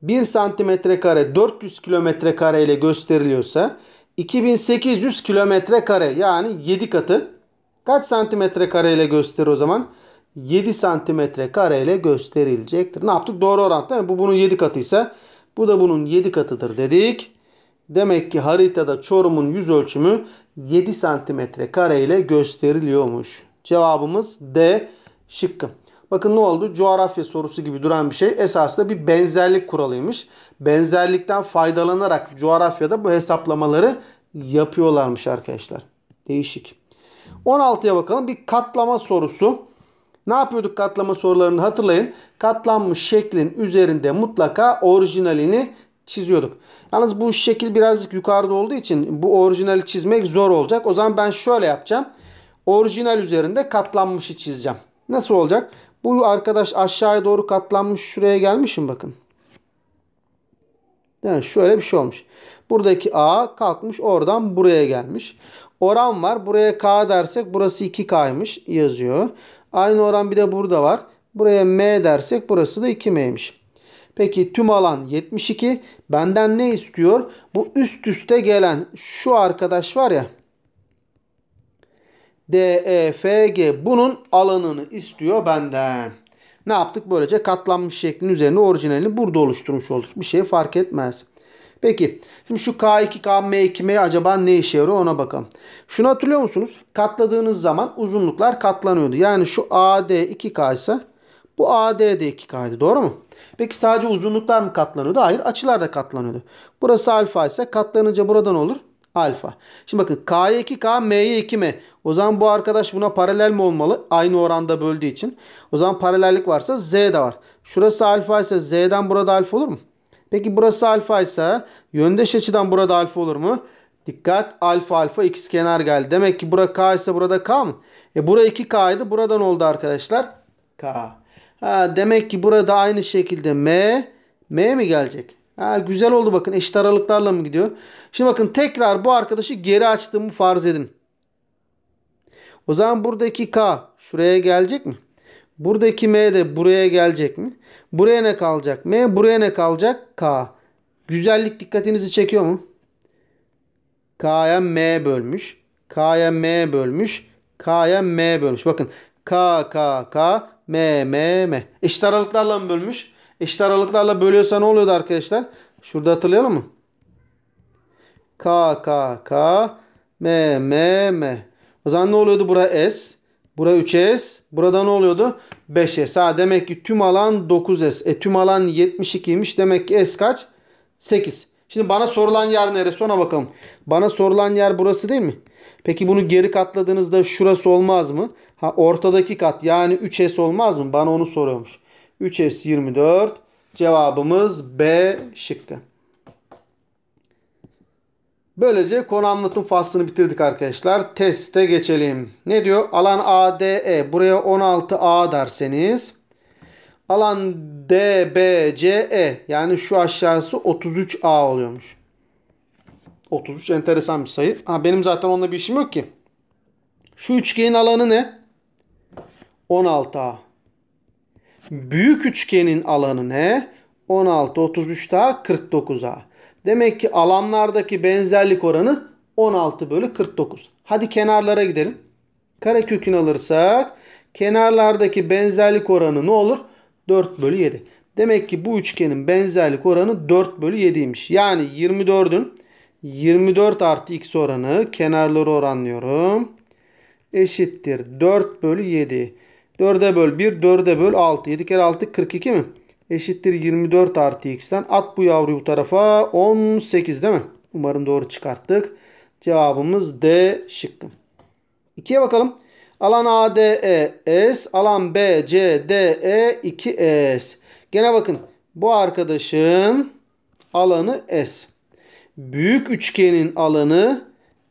1 santimetre kare 400 kilometre kare ile gösteriliyorsa 2800 kilometre kare yani 7 katı kaç santimetre kare ile gösterir o zaman? 7 santimetre kare ile gösterilecektir. Ne yaptık? Doğru orantı. Bu bunun 7 katıysa bu da bunun 7 katıdır dedik. Demek ki haritada Çorum'un yüz ölçümü 7 santimetre kare ile gösteriliyormuş. Cevabımız D şıkkı. Bakın ne oldu? Coğrafya sorusu gibi duran bir şey esasında bir benzerlik kuralıymış. Benzerlikten faydalanarak coğrafyada bu hesaplamaları yapıyorlarmış arkadaşlar. Değişik. 16'ya bakalım bir katlama sorusu. Ne yapıyorduk katlama sorularını hatırlayın. Katlanmış şeklin üzerinde mutlaka orijinalini çiziyorduk. Yalnız bu şekil birazcık yukarıda olduğu için bu orijinali çizmek zor olacak. O zaman ben şöyle yapacağım. Orijinal üzerinde katlanmışı çizeceğim. Nasıl olacak? Bu arkadaş aşağıya doğru katlanmış şuraya gelmişim bakın. Yani şöyle bir şey olmuş. Buradaki A kalkmış oradan buraya gelmiş. Oran var. Buraya K dersek burası 2K'ymış yazıyor. Aynı oran bir de burada var. Buraya M dersek burası da 2M'ymiş. Peki tüm alan 72. Benden ne istiyor? Bu üst üste gelen şu arkadaş var ya. DEFG bunun alanını istiyor benden. Ne yaptık? Böylece katlanmış şeklin üzerine orijinalini burada oluşturmuş olduk. Bir şey fark etmez. Peki şimdi şu K2, KM2, M acaba ne işe yarıyor ona bakalım. Şunu hatırlıyor musunuz? Katladığınız zaman uzunluklar katlanıyordu. Yani şu AD 2K ise bu AD de 2K'ydı. Doğru mu? Peki sadece uzunluklar mı katlanıyordu? Hayır açılar da katlanıyordu. Burası alfa ise katlanınca buradan olur alfa. Şimdi bakın K'ya 2K, M'ye 2M. O zaman bu arkadaş buna paralel mi olmalı? Aynı oranda böldüğü için. O zaman paralellik varsa Z de var. Şurası alfa ise Z'den burada alfa olur mu? Peki burası alfa ise yöndeş açıdan burada alfa olur mu? Dikkat alfa alfa x kenar geldi. Demek ki bura k ise burada k mı? E bura 2k idi. Buradan oldu arkadaşlar. K. Ha, demek ki burada aynı şekilde M, M mi gelecek? Ha, güzel oldu bakın eşit aralıklarla mı gidiyor? Şimdi bakın tekrar bu arkadaşı geri açtığımı farz edin. O zaman buradaki K şuraya gelecek mi? Buradaki M de buraya gelecek mi? Buraya ne kalacak? M buraya ne kalacak? K. Güzellik dikkatinizi çekiyor mu? K'ya M bölmüş. K'ya M bölmüş. K'ya M bölmüş. Bakın K, K, K. M, M, M. Eşit aralıklarla mı bölmüş? Eşit aralıklarla bölüyorsa ne oluyordu arkadaşlar? Şurada hatırlayalım mı? K, K, K, M, M, M. O zaman ne oluyordu? Bura S. Bura 3S. Burada ne oluyordu? 5S. Ha demek ki tüm alan 9S. E tüm alan 72'ymiş. Demek ki S kaç? 8. Şimdi bana sorulan yer neresi? Ona bakalım. Bana sorulan yer burası değil mi? Peki bunu geri katladığınızda şurası olmaz mı? Ha, ortadaki kat yani 3S olmaz mı? Bana onu soruyormuş. 3S 24. Cevabımız B şıkkı. Böylece konu anlatım faslını bitirdik arkadaşlar. Teste geçelim. Ne diyor? Alan ADE. Buraya 16A derseniz. Alan DBCE. Yani şu aşağısı 33A oluyormuş. 33 enteresan bir sayı. Ha, benim zaten onunla bir işim yok ki. Şu üçgenin alanı ne? 16A. Büyük üçgenin alanı ne? 16, 33A, 49A. Demek ki alanlardaki benzerlik oranı 16 bölü 49. Hadi kenarlara gidelim. Kare kökünü alırsak kenarlardaki benzerlik oranı ne olur? 4 bölü 7. Demek ki bu üçgenin benzerlik oranı 4 bölü 7'ymiş. Yani 24'ün 24 artı x oranı kenarları oranlıyorum. Eşittir 4 bölü 7. 4'e böl 1, 4'e böl 6. 7 kere 6 42 mi? Eşittir 24 artı x'ten. At bu yavruyu bu tarafa 18 değil mi? Umarım doğru çıkarttık. Cevabımız D şıkkı. 2'ye bakalım. Alan ADEs, Alan BCDE 2, S. Gene bakın. Bu arkadaşın alanı S. Büyük üçgenin alanı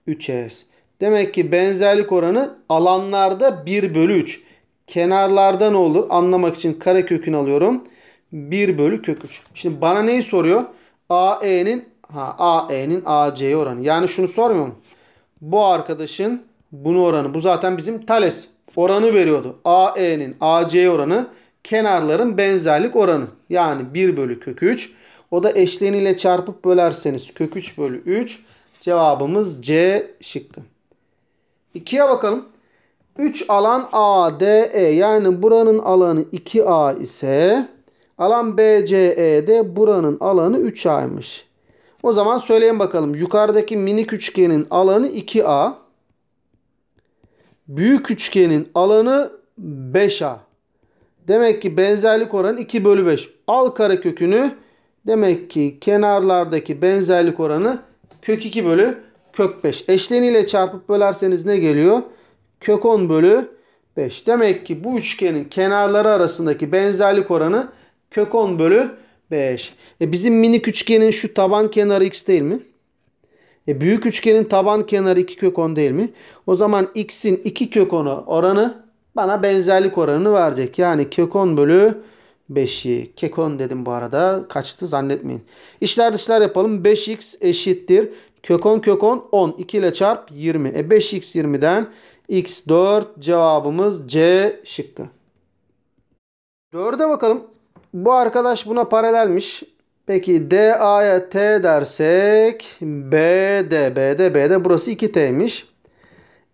3S. Demek ki benzerlik oranı alanlarda 1 bölü 3. Kenarlardan olur. Anlamak için kare kökünü alıyorum. 1 bölü kök 3. Şimdi bana neyi soruyor? AE'nin ha AE'nin AC'ye oranı. Yani şunu sormuyor mu? Bu arkadaşın bunu oranı. Bu zaten bizim Thales oranı veriyordu. AE'nin AC oranı kenarların benzerlik oranı. Yani 1 bölü kök 3. O da eşleniyle çarpıp bölerseniz kök 3 bölü 3 cevabımız C şıkkı. 2'ye bakalım. 3 alan ADE yani buranın alanı 2A ise alan BCE'de buranın alanı 3A'ymış. O zaman söyleyin bakalım. Yukarıdaki minik üçgenin alanı 2A. Büyük üçgenin alanı 5A. Demek ki benzerlik oranı 2 bölü 5. Al kare kökünü. Demek ki kenarlardaki benzerlik oranı kök 2 bölü kök 5. Eşleniyle çarpıp bölerseniz ne geliyor? kök 10 bölü 5. Demek ki bu üçgenin kenarları arasındaki benzerlik oranı kök 10 bölü 5. E bizim minik üçgenin şu taban kenarı x değil mi? E büyük üçgenin taban kenarı 2 kök 10 değil mi? O zaman x'in 2 kök 10'u oranı bana benzerlik oranını verecek. Yani kök 10 bölü 5'i. Kök 10 dedim bu arada. Kaçtı zannetmeyin. İşler dışlar yapalım. 5x eşittir. Kök 10 kök 10 10. 2 ile çarp 20. E 5x 20'den X4 cevabımız C şıkkı. 4'e bakalım. Bu arkadaş buna paralelmiş. Peki DA'ya T dersek BD, BD, BD burası 2 Tmiş.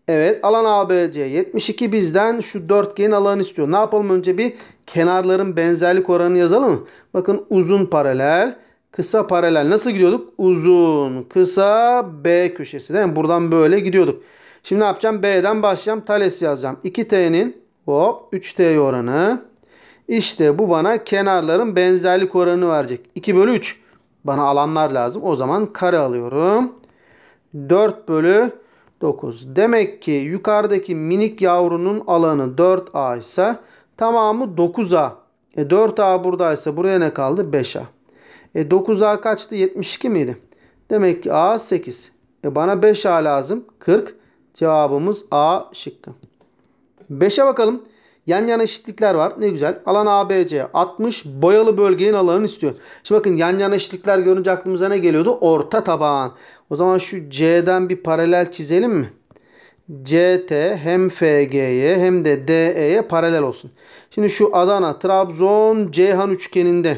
Evet alan ABC 72 bizden şu dörtgenin alanı istiyor. Ne yapalım önce bir kenarların benzerlik oranını yazalım Bakın uzun paralel, kısa paralel. Nasıl gidiyorduk? Uzun, kısa B köşesi değil mi? Buradan böyle gidiyorduk. Şimdi ne yapacağım? B'den başlayacağım. Tales yazacağım. 2T'nin hop 3T oranı. İşte bu bana kenarların benzerlik oranı verecek. 2 bölü 3. Bana alanlar lazım. O zaman kare alıyorum. 4 bölü 9. Demek ki yukarıdaki minik yavrunun alanı 4A ise tamamı 9A. E 4A buradaysa buraya ne kaldı? 5A. E 9A kaçtı? 72 miydi? Demek ki A 8. E bana 5A lazım. 40. Cevabımız A şıkkı. 5'e bakalım. Yan yana eşitlikler var. Ne güzel. Alan ABC 60 boyalı bölgenin alanını istiyor. Şimdi bakın yan yana eşitlikler görünce aklımıza ne geliyordu? Orta taban. O zaman şu C'den bir paralel çizelim mi? CT hem FG'ye hem de DE'ye paralel olsun. Şimdi şu Adana, Trabzon, Ceyhan üçgeninde.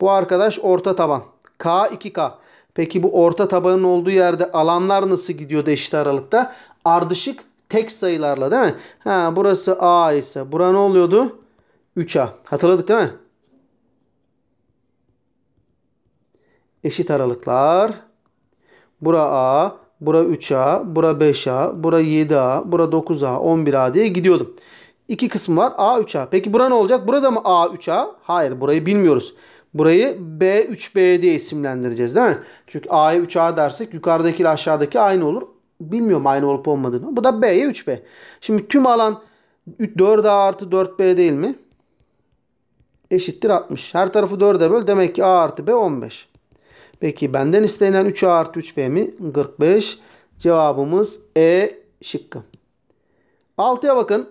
Bu arkadaş orta taban. K 2K. Peki bu orta tabanın olduğu yerde alanlar nasıl gidiyordu eşit aralıkta? ardışık tek sayılarla değil mi? Ha, burası A ise bura ne oluyordu? 3A. Hatırladık değil mi? Eşit aralıklar. Bura A, bura 3A, bura 5A, bura 7A, bura 9A, 11A diye gidiyordum. İki kısım var. A 3A. Peki bura ne olacak? Burada mı A 3A? Hayır burayı bilmiyoruz. Burayı B 3B diye isimlendireceğiz değil mi? Çünkü A'ya 3A dersek yukarıdaki ile aşağıdaki aynı olur bilmiyorum aynı olup olmadığını. Bu da B'ye 3B. Şimdi tüm alan 4A artı 4B değil mi? Eşittir 60. Her tarafı 4'e böl. Demek ki A artı B 15. Peki benden istenen 3A artı 3B mi? 45. Cevabımız E şıkkı. 6'ya bakın.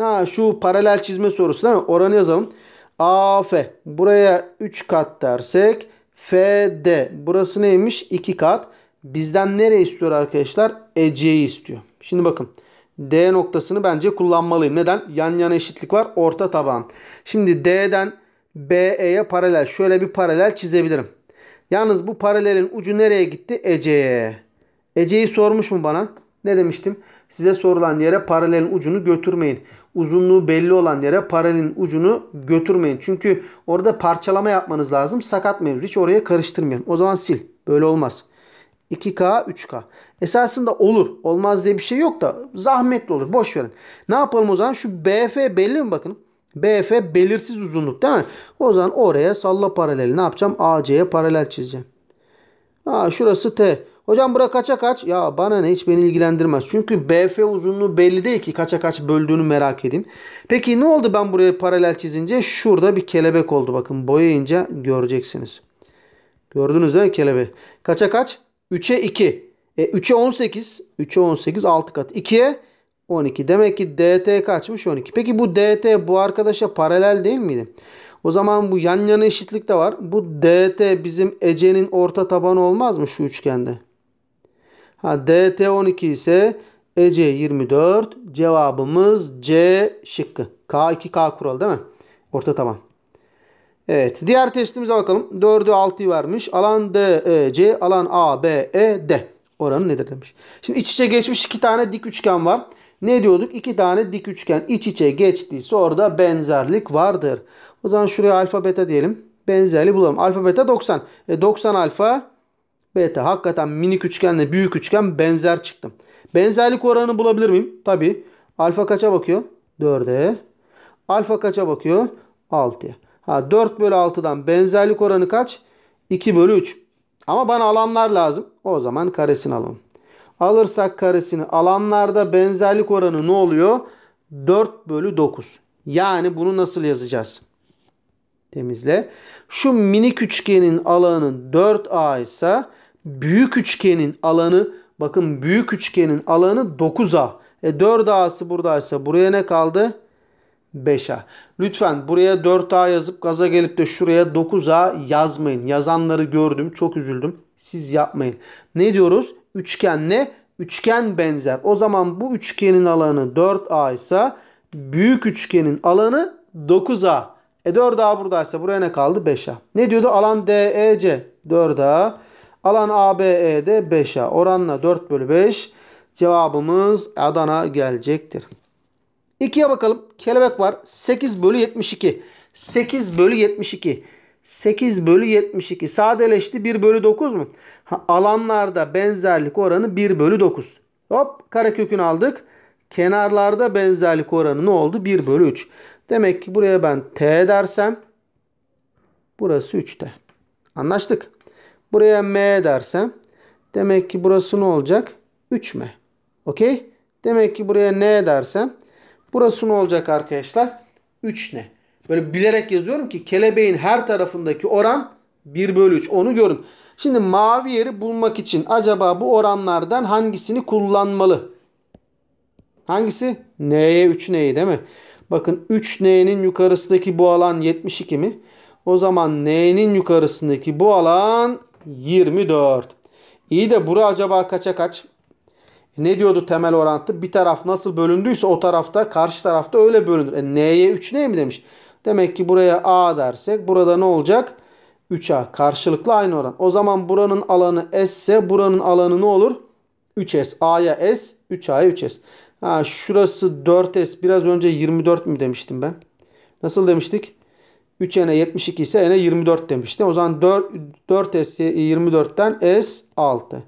Ha şu paralel çizme sorusu değil mi? Oranı yazalım. AF. Buraya 3 kat dersek FD. Burası neymiş? 2 kat. Bizden nereye istiyor arkadaşlar? Ece'yi istiyor. Şimdi bakın. D noktasını bence kullanmalıyım. Neden? Yan yana eşitlik var. Orta taban. Şimdi D'den BE'ye paralel. Şöyle bir paralel çizebilirim. Yalnız bu paralelin ucu nereye gitti? Ece'ye. Ece'yi sormuş mu bana? Ne demiştim? Size sorulan yere paralelin ucunu götürmeyin. Uzunluğu belli olan yere paralelin ucunu götürmeyin. Çünkü orada parçalama yapmanız lazım. Sakat mevzu. Hiç oraya karıştırmayın. O zaman sil. Böyle olmaz. 2K, 3K. Esasında olur. Olmaz diye bir şey yok da zahmetli olur. Boş verin. Ne yapalım o zaman? Şu BF belli mi bakın? BF belirsiz uzunluk değil mi? O zaman oraya salla paraleli. Ne yapacağım? AC'ye paralel çizeceğim. Ha, şurası T. Hocam bura kaça kaç? Ya bana ne hiç beni ilgilendirmez. Çünkü BF uzunluğu belli değil ki kaça kaç böldüğünü merak edeyim. Peki ne oldu ben buraya paralel çizince? Şurada bir kelebek oldu. Bakın boyayınca göreceksiniz. Gördünüz değil mi kelebeği? Kaça kaç? 3'e 2. E, 3'e 18. 3'e 18 6 kat. 2'ye 12. Demek ki DT kaçmış? 12. Peki bu DT bu arkadaşa paralel değil miydi? O zaman bu yan yana eşitlik de var. Bu DT bizim Ece'nin orta tabanı olmaz mı şu üçgende? Ha, DT 12 ise EC 24. Cevabımız C şıkkı. K2K kuralı değil mi? Orta taban. Evet. Diğer testimize bakalım. 4'ü 6'yı vermiş. Alan D, E, C. Alan A, B, E, D. Oranı nedir demiş. Şimdi iç içe geçmiş iki tane dik üçgen var. Ne diyorduk? İki tane dik üçgen iç içe geçtiyse orada benzerlik vardır. O zaman şuraya alfa beta diyelim. Benzerliği bulalım. Alfa beta 90. E 90 alfa beta. Hakikaten minik üçgenle büyük üçgen benzer çıktım. Benzerlik oranını bulabilir miyim? Tabi. Alfa kaça bakıyor? 4'e. Alfa kaça bakıyor? 6'ya. Ha, 4 bölü 6'dan benzerlik oranı kaç? 2 bölü 3. Ama bana alanlar lazım. O zaman karesini alalım. Alırsak karesini alanlarda benzerlik oranı ne oluyor? 4 bölü 9. Yani bunu nasıl yazacağız? Temizle. Şu minik üçgenin alanının 4A ise büyük üçgenin alanı bakın büyük üçgenin alanı 9A. E 4A'sı buradaysa buraya ne kaldı? a. Lütfen buraya 4A yazıp gaza gelip de şuraya 9A yazmayın. Yazanları gördüm çok üzüldüm. Siz yapmayın. Ne diyoruz? Üçgen ne? Üçgen benzer. O zaman bu üçgenin alanı 4A ise büyük üçgenin alanı 9A. E 4A buradaysa buraya ne kaldı? 5A. Ne diyordu? Alan DEC 4A. Alan ABE'de 5A. Oranla 4 bölü 5. Cevabımız Adana gelecektir. 2'ye bakalım. Kelebek var. 8 bölü 72. 8 bölü 72. 8 bölü 72. Sadeleşti 1 bölü 9 mu? Ha, alanlarda benzerlik oranı 1 bölü 9. Hop karekökünü aldık. Kenarlarda benzerlik oranı ne oldu? 1 bölü 3. Demek ki buraya ben T dersem burası 3T. Anlaştık. Buraya M dersem demek ki burası ne olacak? 3M. Okey. Demek ki buraya N dersem Burası ne olacak arkadaşlar? 3 ne? Böyle bilerek yazıyorum ki kelebeğin her tarafındaki oran 1 bölü 3. Onu görün. Şimdi mavi yeri bulmak için acaba bu oranlardan hangisini kullanmalı? Hangisi? N'ye 3 N'yi değil mi? Bakın 3 N'nin yukarısındaki bu alan 72 mi? O zaman N'nin yukarısındaki bu alan 24. İyi de bura acaba kaça kaç? Ne diyordu temel orantı? Bir taraf nasıl bölündüyse o tarafta karşı tarafta öyle bölünür. E, n'ye 3 ne mi demiş? Demek ki buraya a dersek burada ne olacak? 3a karşılıklı aynı oran. O zaman buranın alanı s ise buranın alanı ne olur? 3s. a'ya s, 3a'ya 3s. Ha, şurası 4s. Biraz önce 24 mi demiştim ben? Nasıl demiştik? 3n'e 72 ise n'e 24 demiştim. O zaman 4, 4s 24'ten s 6.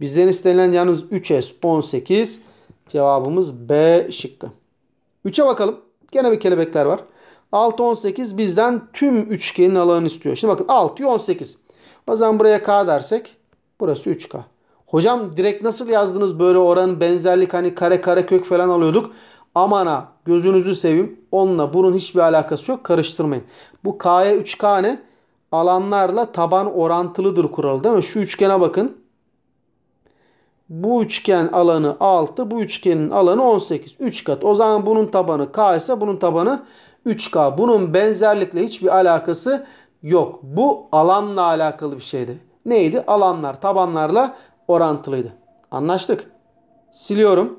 Bizden istenilen yalnız 3S 18. Cevabımız B şıkkı. 3'e bakalım. Gene bir kelebekler var. 6 18 bizden tüm üçgenin alanını istiyor. Şimdi bakın 6 18. O zaman buraya K dersek burası 3K. Hocam direkt nasıl yazdınız böyle oranın benzerlik hani kare kare kök falan alıyorduk. Amana gözünüzü seveyim. Onunla bunun hiçbir alakası yok. Karıştırmayın. Bu K'ya 3K ne? Alanlarla taban orantılıdır kuralı değil mi? Şu üçgene bakın. Bu üçgen alanı 6, bu üçgenin alanı 18. 3 kat. O zaman bunun tabanı K ise bunun tabanı 3K. Bunun benzerlikle hiçbir alakası yok. Bu alanla alakalı bir şeydi. Neydi? Alanlar tabanlarla orantılıydı. Anlaştık. Siliyorum.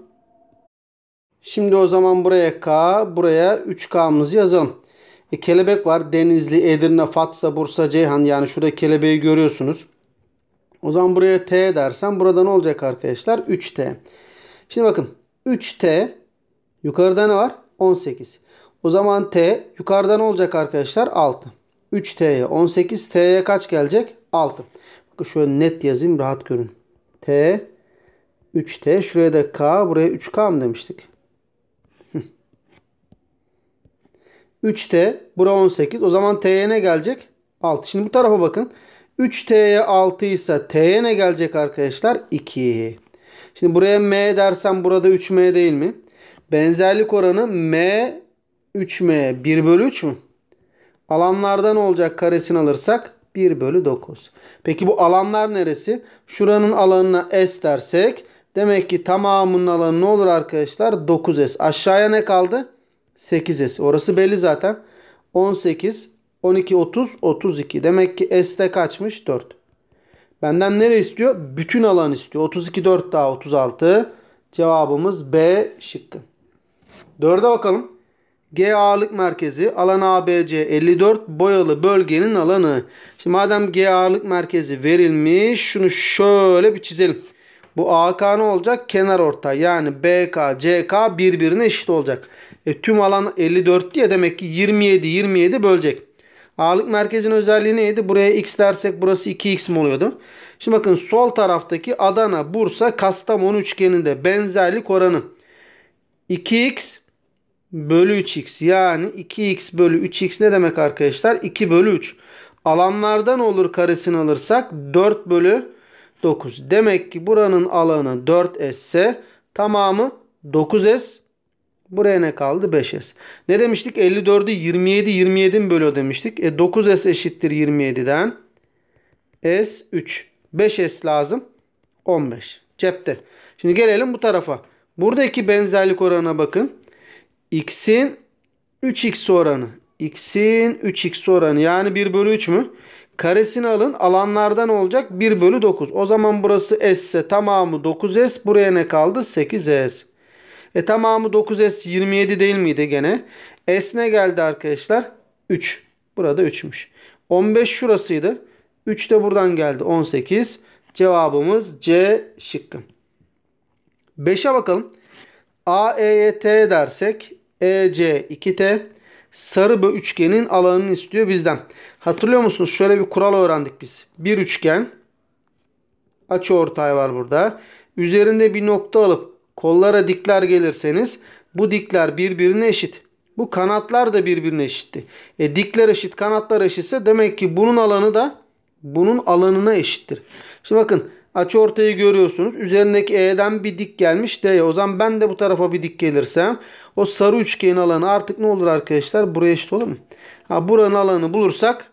Şimdi o zaman buraya K, buraya 3K'mızı yazalım. E, kelebek var. Denizli, Edirne, Fatsa, Bursa, Ceyhan. Yani şurada kelebeği görüyorsunuz. O zaman buraya t dersem burada ne olacak arkadaşlar? 3t. Şimdi bakın 3t yukarıda ne var? 18. O zaman t yukarıda ne olacak arkadaşlar? 6. 3t'ye 18 t'ye kaç gelecek? 6. Bakın şöyle net yazayım rahat görün. t 3t şuraya da k buraya 3k mı demiştik? 3t bura 18 o zaman t'ye ne gelecek? 6. Şimdi bu tarafa bakın. 3T'ye 6 ise T'ye ne gelecek arkadaşlar? 2. Şimdi buraya M dersem burada 3M değil mi? Benzerlik oranı M 3M 1 bölü 3 mü? Alanlardan olacak karesini alırsak 1 bölü 9. Peki bu alanlar neresi? Şuranın alanına S dersek demek ki tamamının alanı ne olur arkadaşlar? 9S. Aşağıya ne kaldı? 8S. Orası belli zaten. 18 12, 30, 32. Demek ki S'de kaçmış? 4. Benden nere istiyor? Bütün alan istiyor. 32, 4 daha 36. Cevabımız B şıkkı. 4'e bakalım. G ağırlık merkezi alan ABC 54 boyalı bölgenin alanı. Şimdi madem G ağırlık merkezi verilmiş şunu şöyle bir çizelim. Bu AK ne olacak? Kenar orta yani BK, CK birbirine eşit olacak. E, tüm alan 54 diye demek ki 27, 27 bölecek. Ağırlık merkezinin özelliği neydi? Buraya x dersek burası 2x mi oluyordu? Şimdi bakın sol taraftaki Adana, Bursa, Kastamonu üçgeninde benzerlik oranı 2x bölü 3x. Yani 2x bölü 3x ne demek arkadaşlar? 2 bölü 3. Alanlardan olur karesini alırsak 4 bölü 9. Demek ki buranın alanı 4s ise tamamı 9s Buraya ne kaldı? 5S. Ne demiştik? 54'ü 27, 27'in mi bölüyor demiştik. E 9S eşittir 27'den. S 3. 5S lazım. 15. Cepte. Şimdi gelelim bu tarafa. Buradaki benzerlik oranına bakın. X'in 3x oranı. X'in 3x oranı. Yani 1 bölü 3 mü? Karesini alın. Alanlardan olacak 1 bölü 9. O zaman burası S ise tamamı 9S. Buraya ne kaldı? 8S. E tamamı 9S 27 değil miydi gene? S ne geldi arkadaşlar? 3. Burada 3'müş. 15 şurasıydı. 3 de buradan geldi. 18. Cevabımız C şıkkı. 5'e bakalım. A, E, T dersek E, C, 2T sarı bir üçgenin alanını istiyor bizden. Hatırlıyor musunuz? Şöyle bir kural öğrendik biz. Bir üçgen açı ortay var burada. Üzerinde bir nokta alıp Kollara dikler gelirseniz bu dikler birbirine eşit. Bu kanatlar da birbirine eşitti. E, dikler eşit, kanatlar eşitse demek ki bunun alanı da bunun alanına eşittir. Şimdi bakın açı ortayı görüyorsunuz. Üzerindeki E'den bir dik gelmiş D'ye. O zaman ben de bu tarafa bir dik gelirsem o sarı üçgenin alanı artık ne olur arkadaşlar? Buraya eşit olur mu? Ha, buranın alanı bulursak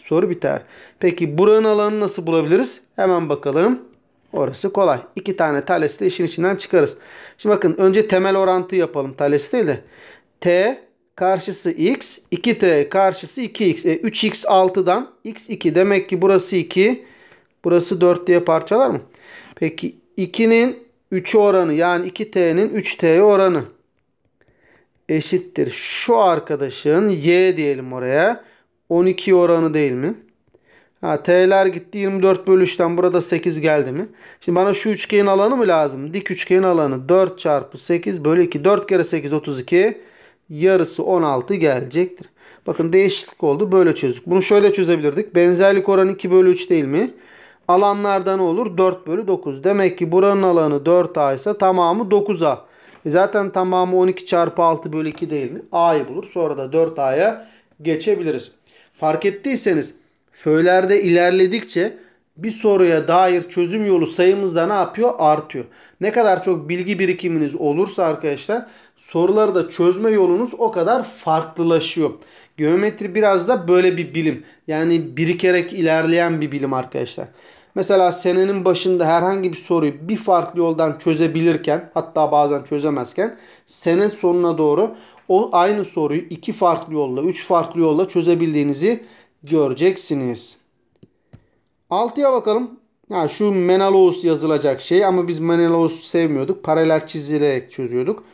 soru biter. Peki buranın alanını nasıl bulabiliriz? Hemen bakalım. Orası kolay. İki tane Thales de işin içinden çıkarız. Şimdi bakın önce temel orantı yapalım Thales değil de. T karşısı x, 2t karşısı 2x. E, 3x 6'dan x 2 demek ki burası 2, burası 4 diye parçalar mı? Peki 2'nin 3'ü oranı yani 2t'nin 3t'ye oranı eşittir. Şu arkadaşın y diyelim oraya 12 oranı değil mi? Ha, T'ler gitti 24 bölü 3'ten burada 8 geldi mi? Şimdi bana şu üçgenin alanı mı lazım? Dik üçgenin alanı 4 çarpı 8 bölü 2. 4 kere 8 32 yarısı 16 gelecektir. Bakın değişiklik oldu böyle çözdük. Bunu şöyle çözebilirdik. Benzerlik oranı 2 bölü 3 değil mi? Alanlardan olur 4 bölü 9. Demek ki buranın alanı 4A ise tamamı 9A. E zaten tamamı 12 çarpı 6 bölü 2 değil mi? A'yı bulur. Sonra da 4A'ya geçebiliriz. Fark ettiyseniz Föylerde ilerledikçe bir soruya dair çözüm yolu sayımız da ne yapıyor? Artıyor. Ne kadar çok bilgi birikiminiz olursa arkadaşlar soruları da çözme yolunuz o kadar farklılaşıyor. Geometri biraz da böyle bir bilim. Yani birikerek ilerleyen bir bilim arkadaşlar. Mesela senenin başında herhangi bir soruyu bir farklı yoldan çözebilirken hatta bazen çözemezken sene sonuna doğru o aynı soruyu iki farklı yolla, üç farklı yolla çözebildiğinizi göreceksiniz. 6'ya bakalım. Ya şu Menelaus yazılacak şey ama biz Menelaus'u sevmiyorduk. Paralel çizilerek çözüyorduk.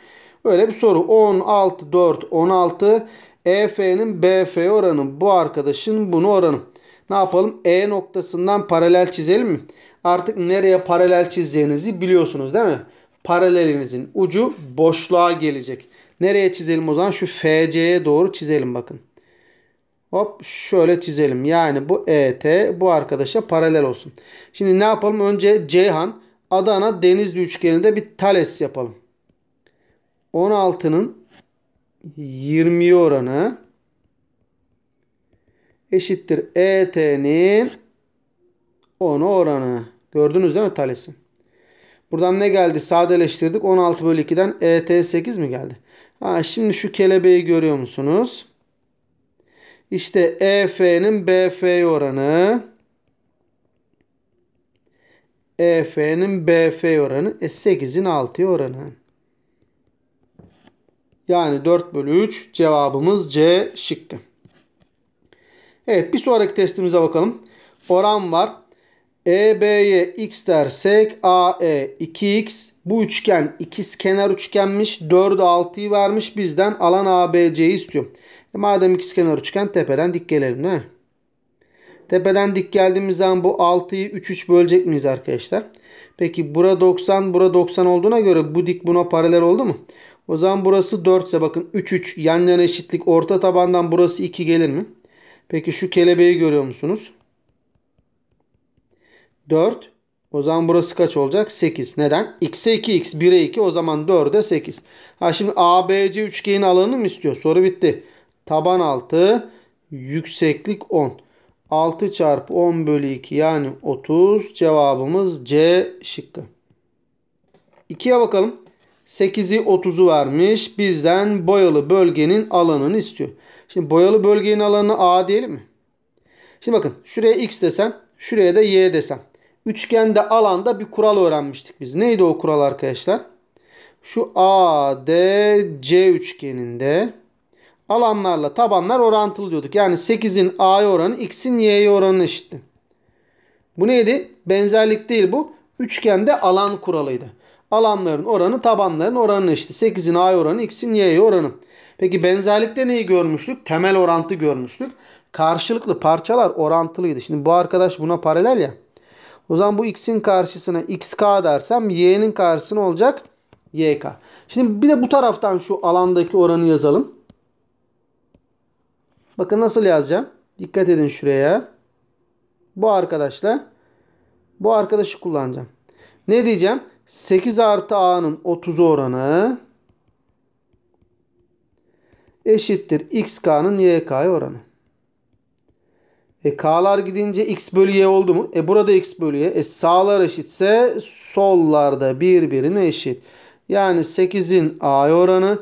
Böyle bir soru. 10, 6, 4, 16. EF'nin BF oranı. Bu arkadaşın bunu oranı. Ne yapalım? E noktasından paralel çizelim mi? Artık nereye paralel çizeceğinizi biliyorsunuz değil mi? Paralelinizin ucu boşluğa gelecek. Nereye çizelim o zaman? Şu FC'ye doğru çizelim bakın. Hop şöyle çizelim. Yani bu ET bu arkadaşa paralel olsun. Şimdi ne yapalım? Önce Ceyhan Adana Denizli üçgeninde bir tales yapalım. 16'nın 20 oranı eşittir ET'nin 10 oranı. Gördünüz değil mi talesi? Buradan ne geldi? Sadeleştirdik. 16 bölü 2'den ET 8 mi geldi? Ha, şimdi şu kelebeği görüyor musunuz? İşte EF'nin BF'ye oranı EF'nin BF oranı e 8'in 6'ya e, oranı. Yani 4 bölü 3 cevabımız C şıkkı. Evet bir sonraki testimize bakalım. Oran var. EB'ye x dersek AE 2x bu üçgen ikiz kenar üçgenmiş. 4'ü 6'yı vermiş. Bizden alan ABC'yi istiyor. E madem ikiz kenar üçgen tepeden dik gelelim değil mi? Tepeden dik geldiğimiz zaman bu 6'yı 3 3 bölecek miyiz arkadaşlar? Peki bura 90 bura 90 olduğuna göre bu dik buna paralel oldu mu? O zaman burası 4 ise bakın 3 3 yan yana eşitlik orta tabandan burası 2 gelir mi? Peki şu kelebeği görüyor musunuz? 4 o zaman burası kaç olacak? 8. Neden? x'e 2x, 1'e 2 o zaman 4'e 8. Ha şimdi ABC üçgenin alanını mı istiyor? Soru bitti. Taban 6, yükseklik 10. 6 çarpı 10 bölü 2 yani 30. Cevabımız C şıkkı. 2'ye bakalım. 8'i 30'u vermiş. Bizden boyalı bölgenin alanını istiyor. Şimdi boyalı bölgenin alanını A diyelim mi? Şimdi bakın şuraya x desem, şuraya da y desem. Üçgende alanda bir kural öğrenmiştik biz. Neydi o kural arkadaşlar? Şu ADC üçgeninde alanlarla tabanlar orantılı diyorduk. Yani 8'in A'ya oranı X'in Y'ye oranı eşitti. Bu neydi? Benzerlik değil bu. Üçgende alan kuralıydı. Alanların oranı tabanların oranı eşitti. 8'in A'ya oranı X'in Y'ye oranı. Peki benzerlikte neyi görmüştük? Temel orantı görmüştük. Karşılıklı parçalar orantılıydı. Şimdi bu arkadaş buna paralel ya. O zaman bu x'in karşısına xk dersem y'nin karşısına olacak yk. Şimdi bir de bu taraftan şu alandaki oranı yazalım. Bakın nasıl yazacağım. Dikkat edin şuraya. Bu arkadaşla bu arkadaşı kullanacağım. Ne diyeceğim? 8 artı a'nın 30 oranı eşittir xk'nın yk'ye oranı. E, K'lar gidince x bölü y oldu mu? E burada x bölü y. E sağlar eşitse sollar da birbirine eşit. Yani 8'in a oranı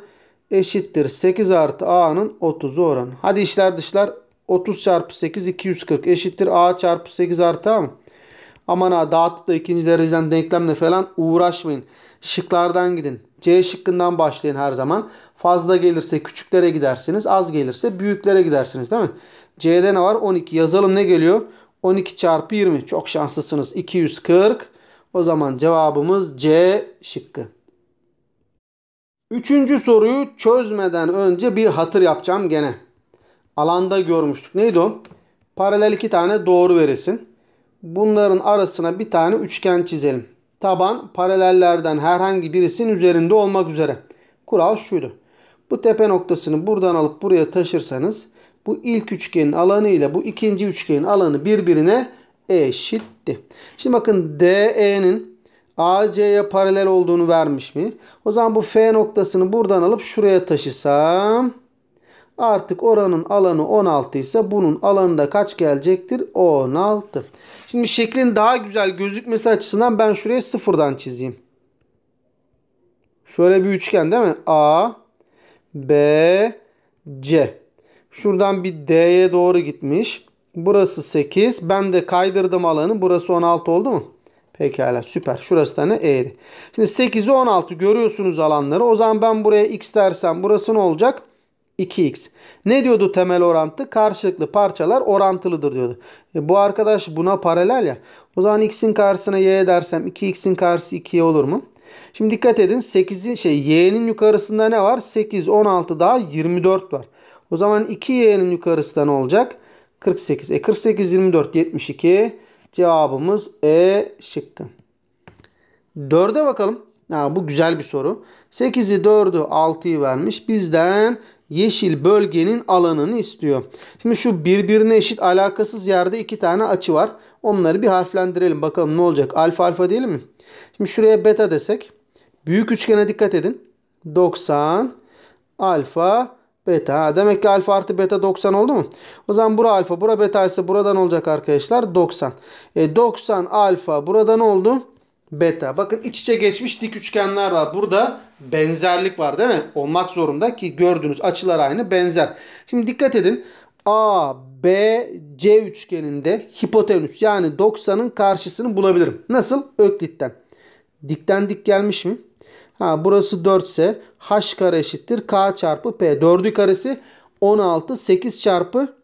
eşittir 8 artı a'nın 30 oranı. Hadi işler dışlar 30 çarpı 8 240 eşittir a çarpı 8 artı a mı? Aman ha dağıtıp da ikinci dereceden denklemle falan uğraşmayın. Şıklardan gidin. C şıkkından başlayın her zaman. Fazla gelirse küçüklere gidersiniz. Az gelirse büyüklere gidersiniz değil mi? C'de ne var? 12. Yazalım ne geliyor? 12 çarpı 20. Çok şanslısınız. 240. O zaman cevabımız C şıkkı. Üçüncü soruyu çözmeden önce bir hatır yapacağım gene. Alanda görmüştük. Neydi o? Paralel iki tane doğru verilsin. Bunların arasına bir tane üçgen çizelim taban paralellerden herhangi birisinin üzerinde olmak üzere. Kural şuydu. Bu tepe noktasını buradan alıp buraya taşırsanız bu ilk üçgenin alanı ile bu ikinci üçgenin alanı birbirine eşitti. Şimdi bakın DE'nin AC'ye paralel olduğunu vermiş mi? O zaman bu F noktasını buradan alıp şuraya taşısam Artık oranın alanı 16 ise bunun alanı da kaç gelecektir? 16. Şimdi şeklin daha güzel gözükmesi açısından ben şuraya sıfırdan çizeyim. Şöyle bir üçgen değil mi? A, B, C. Şuradan bir D'ye doğru gitmiş. Burası 8. Ben de kaydırdım alanı. Burası 16 oldu mu? Pekala süper. Şurası da ne? E'ydi. Şimdi 8'i 16 görüyorsunuz alanları. O zaman ben buraya x dersem burası ne olacak? 2x. Ne diyordu temel orantı? Karşılıklı parçalar orantılıdır diyordu. E bu arkadaş buna paralel ya. O zaman x'in karşısına y dersem 2x'in karşısı 2y olur mu? Şimdi dikkat edin 8'in şey y'nin yukarısında ne var? 8, 16 daha 24 var. O zaman 2y'nin yukarısında ne olacak? 48. E 48, 24, 72. Cevabımız E şıkkı. 4'e bakalım. Ha, bu güzel bir soru. 8'i 4'ü 6'yı vermiş. Bizden yeşil bölgenin alanını istiyor. Şimdi şu birbirine eşit alakasız yerde iki tane açı var. Onları bir harflendirelim. Bakalım ne olacak? Alfa alfa değil mi? Şimdi şuraya beta desek. Büyük üçgene dikkat edin. 90 alfa beta. Ha, demek ki alfa artı beta 90 oldu mu? O zaman bura alfa bura beta ise buradan olacak arkadaşlar 90. E, 90 alfa burada ne oldu? beta. Bakın iç içe geçmiş dik üçgenler var. Burada benzerlik var değil mi? Olmak zorunda ki gördüğünüz açılar aynı benzer. Şimdi dikkat edin. A, B, C üçgeninde hipotenüs yani 90'ın karşısını bulabilirim. Nasıl? Öklitten. Dikten dik gelmiş mi? Ha, burası 4 ise h kare eşittir k çarpı p. 4'ü karesi 16 8 çarpı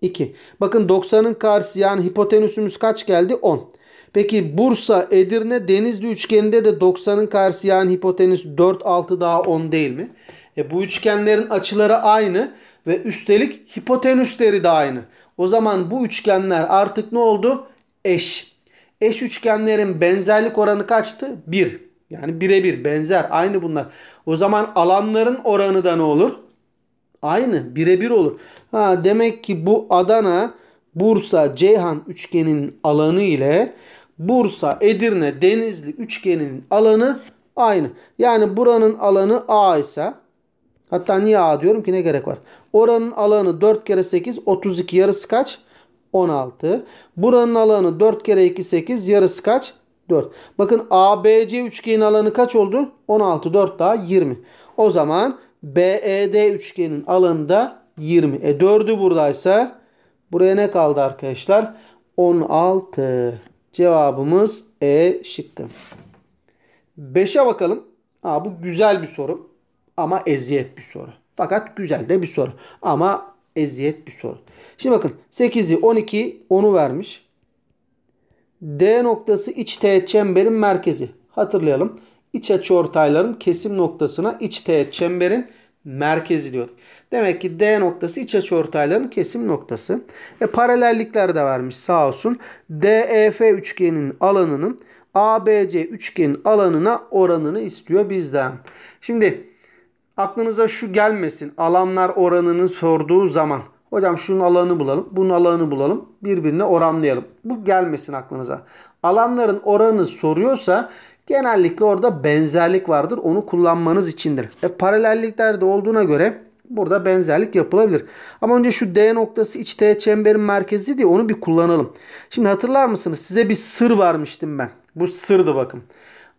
2. Bakın 90'ın karşısı yani hipotenüsümüz kaç geldi? 10. Peki Bursa, Edirne, Denizli üçgeninde de 90'ın karşısı yani hipotenüs 4, 6 daha 10 değil mi? E, bu üçgenlerin açıları aynı ve üstelik hipotenüsleri de aynı. O zaman bu üçgenler artık ne oldu? Eş. Eş üçgenlerin benzerlik oranı kaçtı? 1. Yani birebir benzer aynı bunlar. O zaman alanların oranı da ne olur? Aynı birebir olur. Ha demek ki bu Adana, Bursa, Ceyhan üçgenin alanı ile Bursa, Edirne, Denizli üçgeninin alanı aynı. Yani buranın alanı A ise hatta niye A diyorum ki ne gerek var? Oranın alanı 4 kere 8 32 yarısı kaç? 16. Buranın alanı 4 kere 2 8 yarısı kaç? 4. Bakın ABC üçgenin alanı kaç oldu? 16 4 daha 20. O zaman BED üçgenin alanı da 20. E 4'ü buradaysa buraya ne kaldı arkadaşlar? 16. Cevabımız E şıkkı. 5'e bakalım. Aa, bu güzel bir soru. Ama eziyet bir soru. Fakat güzel de bir soru. Ama eziyet bir soru. Şimdi bakın 8'i 12 onu vermiş. D noktası iç teğet çemberin merkezi. Hatırlayalım. İç açı ortayların kesim noktasına iç teğet çemberin merkezi diyorduk. Demek ki D noktası iç açı ortayların kesim noktası. ve paralellikler de vermiş sağ olsun. DEF üçgeninin alanının ABC üçgenin alanına oranını istiyor bizden. Şimdi aklınıza şu gelmesin. Alanlar oranını sorduğu zaman. Hocam şunun alanı bulalım, bunun alanı bulalım. Birbirine oranlayalım. Bu gelmesin aklınıza. Alanların oranı soruyorsa genellikle orada benzerlik vardır. Onu kullanmanız içindir. E, paralellikler de olduğuna göre Burada benzerlik yapılabilir. Ama önce şu D noktası iç T çemberin merkezi diye onu bir kullanalım. Şimdi hatırlar mısınız? Size bir sır varmıştım ben. Bu sırdı bakın.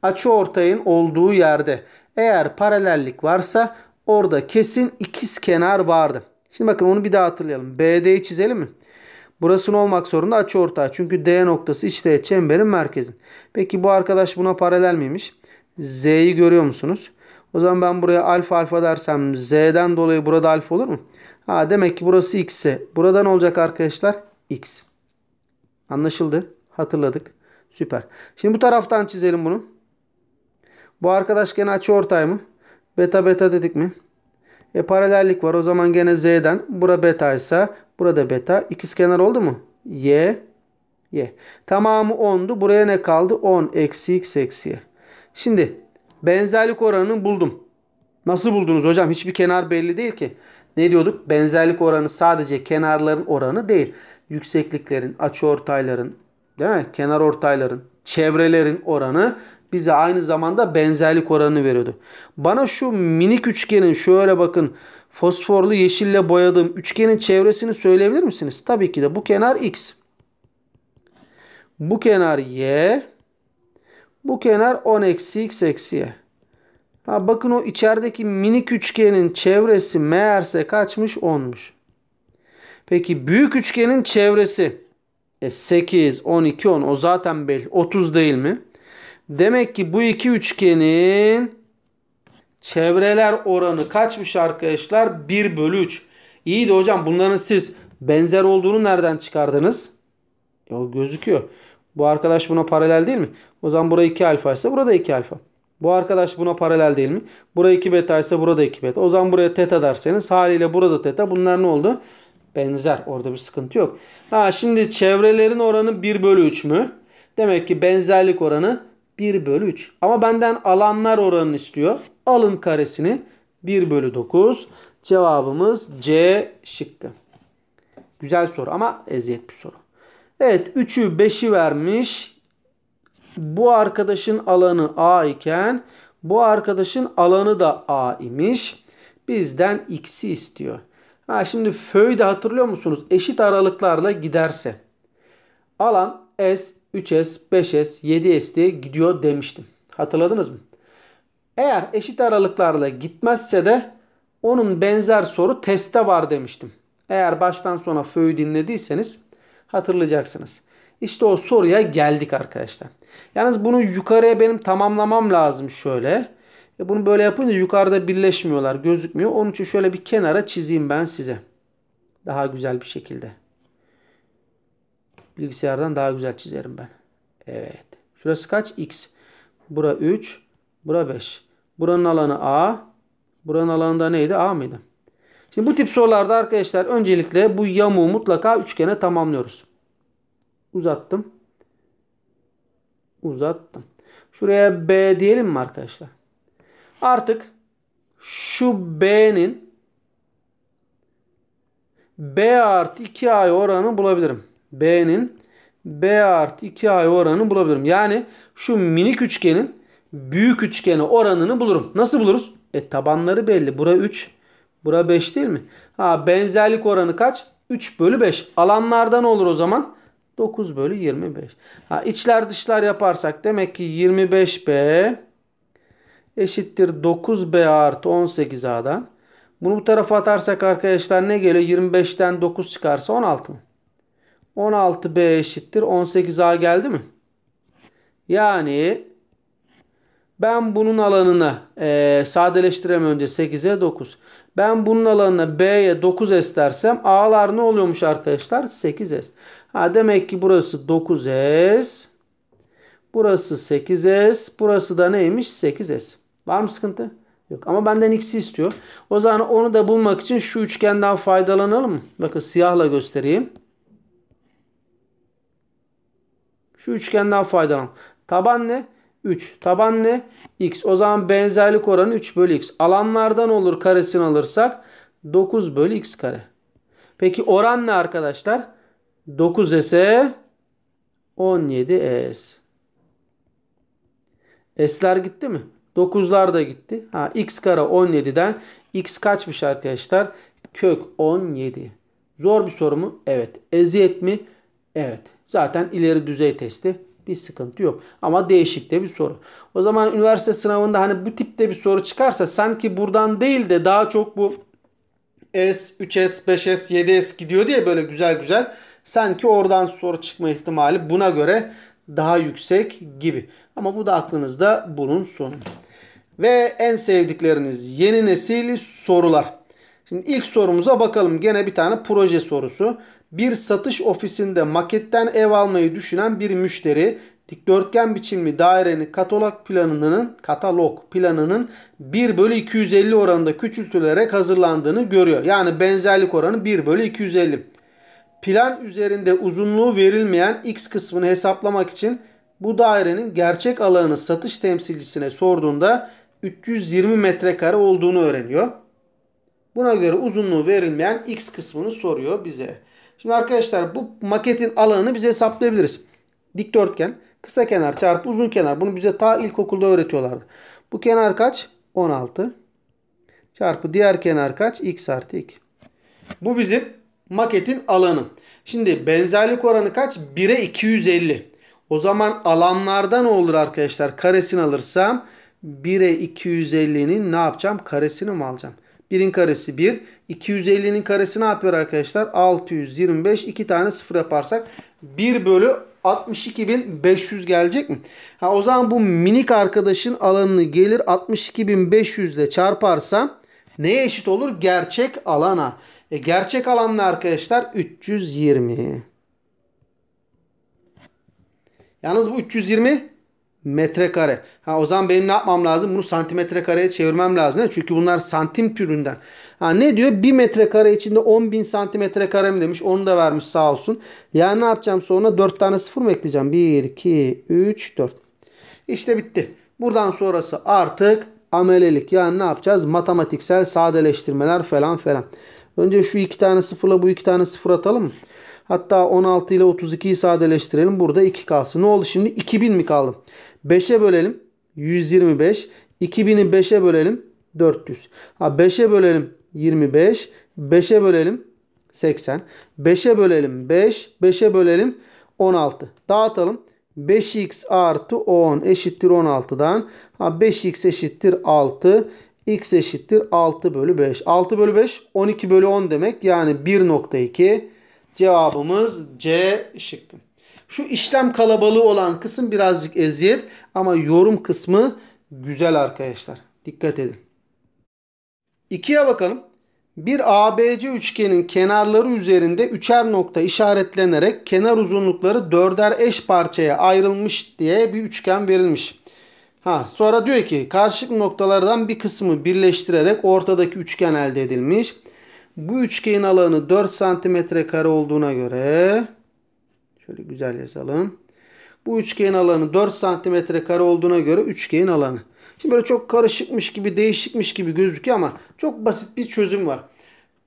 Açı ortayın olduğu yerde eğer paralellik varsa orada kesin ikiz kenar vardı. Şimdi bakın onu bir daha hatırlayalım. BD'yi çizelim mi? Burasının olmak zorunda açı ortay. Çünkü D noktası iç T çemberin merkezi. Peki bu arkadaş buna paralel miymiş? Z'yi görüyor musunuz? O zaman ben buraya alfa alfa dersem z'den dolayı burada alfa olur mu? Ha, demek ki burası x ise burada ne olacak arkadaşlar? x. Anlaşıldı. Hatırladık. Süper. Şimdi bu taraftan çizelim bunu. Bu arkadaş gene açı ortay mı? Beta beta dedik mi? E paralellik var. O zaman gene z'den. Bura beta ise burada beta. İkizkenar oldu mu? y y. Tamamı 10'du. Buraya ne kaldı? 10 eksi x eksi y. Şimdi benzerlik oranını buldum. Nasıl buldunuz hocam? Hiçbir kenar belli değil ki. Ne diyorduk? Benzerlik oranı sadece kenarların oranı değil. Yüksekliklerin, açıortayların, değil mi? Kenar ortayların, çevrelerin oranı bize aynı zamanda benzerlik oranını veriyordu. Bana şu minik üçgenin şöyle bakın fosforlu yeşille boyadığım üçgenin çevresini söyleyebilir misiniz? Tabii ki de bu kenar x. Bu kenar y. Bu kenar 10 eksi x eksi y. Ha, bakın o içerideki minik üçgenin çevresi meğerse kaçmış 10'muş. Peki büyük üçgenin çevresi e 8, 12, 10 o zaten belli 30 değil mi? Demek ki bu iki üçgenin çevreler oranı kaçmış arkadaşlar? 1 bölü 3. İyi de hocam bunların siz benzer olduğunu nereden çıkardınız? Ya gözüküyor. Bu arkadaş buna paralel değil mi? O zaman burada 2 alfa ise burada 2 alfa. Bu arkadaş buna paralel değil mi? Burada 2 beta ise burada 2 beta. O zaman buraya teta derseniz haliyle burada teta. Bunlar ne oldu? Benzer. Orada bir sıkıntı yok. Ha şimdi çevrelerin oranı 1 bölü 3 mü? Demek ki benzerlik oranı 1 bölü 3. Ama benden alanlar oranını istiyor. Alın karesini 1 bölü 9. Cevabımız C şıkkı. Güzel soru ama eziyet bir soru. Evet 3'ü 5'i vermiş. Bu arkadaşın alanı A iken bu arkadaşın alanı da A imiş. Bizden x'i istiyor. Ha şimdi föyde hatırlıyor musunuz? Eşit aralıklarla giderse. Alan S, 3S, 5S, 7S diye gidiyor demiştim. Hatırladınız mı? Eğer eşit aralıklarla gitmezse de onun benzer soru teste var demiştim. Eğer baştan sona föyü dinlediyseniz hatırlayacaksınız. İşte o soruya geldik arkadaşlar. Yalnız bunu yukarıya benim tamamlamam lazım şöyle. E, bunu böyle yapınca yukarıda birleşmiyorlar, gözükmüyor. Onun için şöyle bir kenara çizeyim ben size. Daha güzel bir şekilde. Bilgisayardan daha güzel çizerim ben. Evet. Şurası kaç? X. Bura 3, bura 5. Buranın alanı A. Buranın alanı da neydi? A mıydı? Şimdi bu tip sorularda arkadaşlar öncelikle bu yamuğu mutlaka üçgene tamamlıyoruz. Uzattım. Uzattım. Şuraya B diyelim mi arkadaşlar? Artık şu B'nin B artı 2A oranını bulabilirim. B'nin B artı 2A oranını bulabilirim. Yani şu minik üçgenin büyük üçgene oranını bulurum. Nasıl buluruz? E tabanları belli. Buraya 3. Bura 5 değil mi? Ha benzerlik oranı kaç? 3 bölü 5. Alanlardan olur o zaman. 9 bölü 25. Ha, içler dışlar yaparsak demek ki 25B eşittir 9B artı 18A'dan. Bunu bu tarafa atarsak arkadaşlar ne geliyor? 25'ten 9 çıkarsa 16 mı? 16B eşittir 18A geldi mi? Yani ben bunun alanını e, sadeleştirem önce 8'e 9. Ben bunun alanını B'ye 9S dersem A'lar ne oluyormuş arkadaşlar? 8S. Ha demek ki burası 9S. Burası 8S. Burası da neymiş? 8S. Var mı sıkıntı? Yok. Ama benden x'i istiyor. O zaman onu da bulmak için şu üçgenden faydalanalım Bakın siyahla göstereyim. Şu üçgenden faydalanalım. Taban ne? 3. Taban ne? X. O zaman benzerlik oranı 3 bölü X. Alanlardan olur karesini alırsak 9 bölü X kare. Peki oran ne arkadaşlar? 9 ise 17 S. S'ler gitti mi? 9'lar da gitti. Ha, x kare 17'den x kaçmış arkadaşlar? Kök 17. Zor bir soru mu? Evet. Eziyet mi? Evet. Zaten ileri düzey testi. Bir sıkıntı yok. Ama değişik de bir soru. O zaman üniversite sınavında hani bu tipte bir soru çıkarsa sanki buradan değil de daha çok bu S, 3S, 5S, 7S gidiyor diye böyle güzel güzel. Sanki oradan soru çıkma ihtimali buna göre daha yüksek gibi. Ama bu da aklınızda bulunsun. Ve en sevdikleriniz yeni nesil sorular. Şimdi ilk sorumuza bakalım. Gene bir tane proje sorusu bir satış ofisinde maketten ev almayı düşünen bir müşteri dikdörtgen biçimli dairenin katalog planının katalog planının 1 bölü 250 oranında küçültülerek hazırlandığını görüyor. Yani benzerlik oranı 1 bölü 250. Plan üzerinde uzunluğu verilmeyen x kısmını hesaplamak için bu dairenin gerçek alanı satış temsilcisine sorduğunda 320 metrekare olduğunu öğreniyor. Buna göre uzunluğu verilmeyen x kısmını soruyor bize. Şimdi arkadaşlar bu maketin alanını bize hesaplayabiliriz. Dikdörtgen, kısa kenar çarpı uzun kenar. Bunu bize ta ilkokulda öğretiyorlardı. Bu kenar kaç? 16. Çarpı diğer kenar kaç? X artı 2. Bu bizim maketin alanı. Şimdi benzerlik oranı kaç? 1'e 250. O zaman alanlardan olur arkadaşlar? Karesini alırsam 1'e 250'nin ne yapacağım? Karesini mi alacağım? 1'in karesi 1. 250'nin karesi ne yapıyor arkadaşlar? 625. 2 tane sıfır yaparsak 1 bölü 62.500 gelecek mi? Ha, o zaman bu minik arkadaşın alanını gelir 62.500 ile çarparsam neye eşit olur? Gerçek alana. E, gerçek alan ne arkadaşlar? 320. Yalnız bu 320 metrekare. Ha o zaman benim ne yapmam lazım? Bunu santimetre kareye çevirmem lazım. Değil Çünkü bunlar santim türünden. Ha ne diyor? 1 metrekare içinde 10 bin santimetre kare mi demiş. Onu da vermiş sağ olsun. Yani ne yapacağım sonra? 4 tane sıfır mı ekleyeceğim? 1, 2, 3, 4. İşte bitti. Buradan sonrası artık amelelik. Yani ne yapacağız? Matematiksel sadeleştirmeler falan falan. Önce şu iki tane sıfırla bu iki tane sıfır atalım mı? Hatta 16 ile 32'yi sadeleştirelim. Burada 2 kalsın. Ne oldu şimdi? 2000 mi kaldı? 5'e bölelim. 125. 2000'i 5'e bölelim. 400. Ha 5'e bölelim 25. 5'e bölelim 80. 5'e bölelim 5. 5'e bölelim 16. Dağıtalım. 5x artı 10 eşittir 16'dan. Ha 5x eşittir 6. x eşittir 6 bölü 5. 6 bölü 5 12 bölü 10 demek. Yani 1.2 cevabımız C şıkkı. Şu işlem kalabalığı olan kısım birazcık eziyet ama yorum kısmı güzel arkadaşlar. Dikkat edin. 2'ye bakalım. Bir ABC üçgenin kenarları üzerinde üçer nokta işaretlenerek kenar uzunlukları dörder eş parçaya ayrılmış diye bir üçgen verilmiş. Ha, sonra diyor ki karşılık noktalardan bir kısmı birleştirerek ortadaki üçgen elde edilmiş. Bu üçgenin alanı 4 cm kare olduğuna göre Şöyle güzel yazalım. Bu üçgen alanı 4 santimetre kare olduğuna göre üçgen alanı. Şimdi böyle çok karışıkmış gibi değişikmiş gibi gözüküyor ama çok basit bir çözüm var.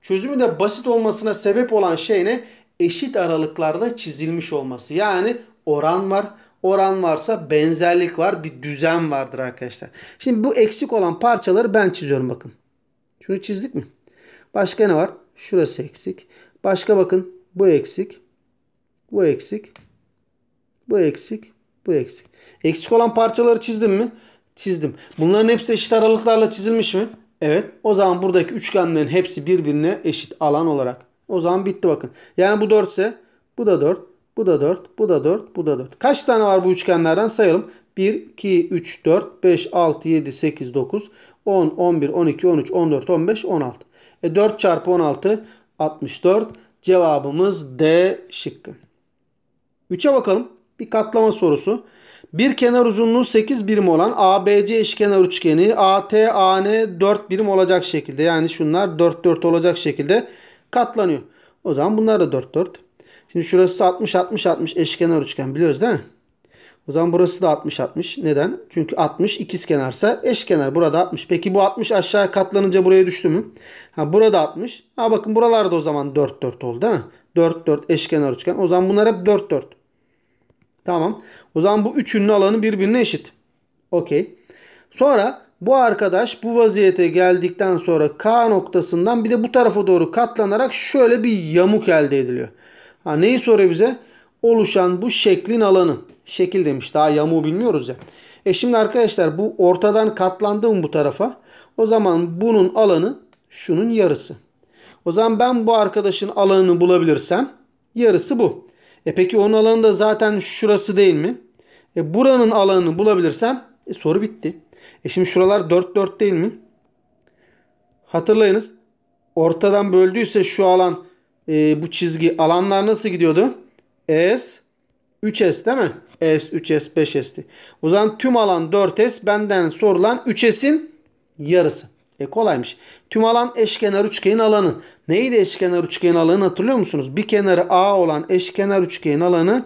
Çözümü de basit olmasına sebep olan şey ne? Eşit aralıklarda çizilmiş olması. Yani oran var. Oran varsa benzerlik var. Bir düzen vardır arkadaşlar. Şimdi bu eksik olan parçaları ben çiziyorum bakın. Şunu çizdik mi? Başka ne var? Şurası eksik. Başka bakın bu eksik. Bu eksik. Bu eksik. Bu eksik. Eksik olan parçaları çizdim mi? Çizdim. Bunların hepsi eşit aralıklarla çizilmiş mi? Evet. O zaman buradaki üçgenlerin hepsi birbirine eşit alan olarak. O zaman bitti bakın. Yani bu 4 ise bu da 4. Bu da 4. Bu da 4. Bu da 4. Kaç tane var bu üçgenlerden sayalım. 1, 2, 3, 4, 5, 6, 7, 8, 9, 10, 11, 12, 13, 14, 15, 16. E 4 çarpı 16 64. Cevabımız D şıkkı. 3'e bakalım. Bir katlama sorusu. Bir kenar uzunluğu 8 birim olan ABC eşkenar üçgeni ATAN 4 birim olacak şekilde yani şunlar 4 4 olacak şekilde katlanıyor. O zaman bunlar da 4 4. Şimdi şurası 60 60 60 eşkenar üçgen biliyoruz değil mi? O zaman burası da 60 60. Neden? Çünkü 60 ikizkenarsa eşkenar burada 60. Peki bu 60 aşağıya katlanınca buraya düştü mü? Ha burada 60. Ha bakın buralarda o zaman 4 4 oldu değil mi? 4 4 eşkenar üçgen. O zaman bunlar hep 4 4. Tamam. O zaman bu üçünün alanı birbirine eşit. Okey. Sonra bu arkadaş bu vaziyete geldikten sonra K noktasından bir de bu tarafa doğru katlanarak şöyle bir yamuk elde ediliyor. Ha, neyi soruyor bize? Oluşan bu şeklin alanı. Şekil demiş. Daha yamuğu bilmiyoruz ya. E şimdi arkadaşlar bu ortadan katlandı mı bu tarafa? O zaman bunun alanı şunun yarısı. O zaman ben bu arkadaşın alanını bulabilirsem yarısı bu. E peki onun alanı da zaten şurası değil mi? E buranın alanını bulabilirsem e soru bitti. E şimdi şuralar 4 4 değil mi? Hatırlayınız. Ortadan böldüyse şu alan e, bu çizgi alanlar nasıl gidiyordu? S 3S değil mi? S 3S 5S'ti. O zaman tüm alan 4S benden sorulan 3S'in yarısı. E kolaymış. Tüm alan eşkenar üçgenin alanı. Neydi eşkenar üçgenin alanı hatırlıyor musunuz? Bir kenarı A olan eşkenar üçgenin alanı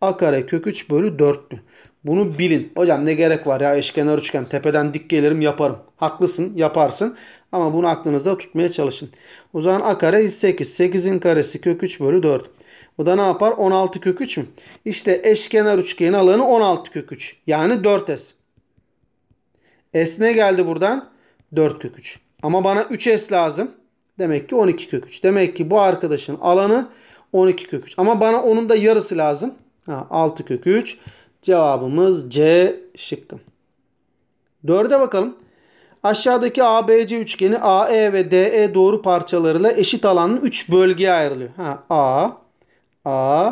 A kare kök 3 bölü 4'tü. Bunu bilin. Hocam ne gerek var ya eşkenar üçgen tepeden dik gelirim yaparım. Haklısın yaparsın ama bunu aklınızda tutmaya çalışın. O zaman A kare 8. 8'in karesi kök 3 bölü 4. Bu da ne yapar? 16 kök 3 mü? İşte eşkenar üçgenin alanı 16 kök 3. Yani 4S. S ne geldi buradan? 4 kök 3. Ama bana 3S lazım. Demek ki 12 kök 3. Demek ki bu arkadaşın alanı 12 kök 3. Ama bana onun da yarısı lazım. Ha, 6 kök 3. Cevabımız C şıkkı. 4'e bakalım. Aşağıdaki ABC üçgeni AE ve DE doğru parçalarıyla eşit alanın 3 bölgeye ayrılıyor. Ha, A, A,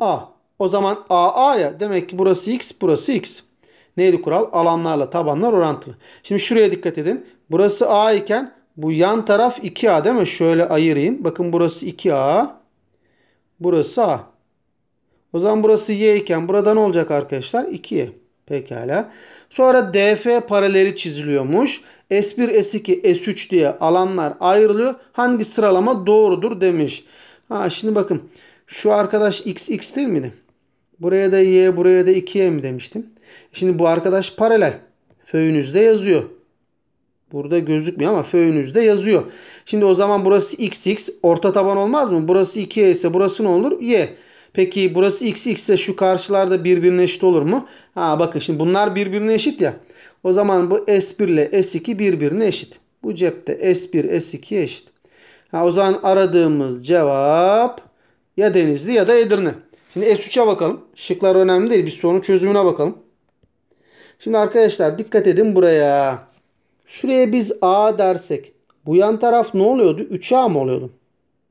A. O zaman AA ya demek ki burası X, burası X. Neydi kural? Alanlarla tabanlar orantılı. Şimdi şuraya dikkat edin. Burası A iken bu yan taraf 2A değil mi? Şöyle ayırayım. Bakın burası 2A. Burası A. O zaman burası Y iken burada ne olacak arkadaşlar? 2Y. Pekala. Sonra DF paraleli çiziliyormuş. S1, S2, S3 diye alanlar ayrılıyor. Hangi sıralama doğrudur demiş. Ha şimdi bakın. Şu arkadaş XX değil miydi? Buraya da Y, buraya da 2Y mi demiştim? Şimdi bu arkadaş paralel. Föyünüzde yazıyor. Burada gözükmüyor ama föyünüzde yazıyor. Şimdi o zaman burası xx orta taban olmaz mı? Burası 2y ise burası ne olur? y. Peki burası xx ise şu karşılarda birbirine eşit olur mu? Ha bakın şimdi bunlar birbirine eşit ya. O zaman bu s1 ile s2 birbirine eşit. Bu cepte s1 s 2 eşit. Ha, o zaman aradığımız cevap ya Denizli ya da Edirne. Şimdi S3'e bakalım. Şıklar önemli değil. Biz sorunun çözümüne bakalım. Şimdi arkadaşlar dikkat edin buraya. Şuraya biz A dersek bu yan taraf ne oluyordu? 3A mı oluyordu?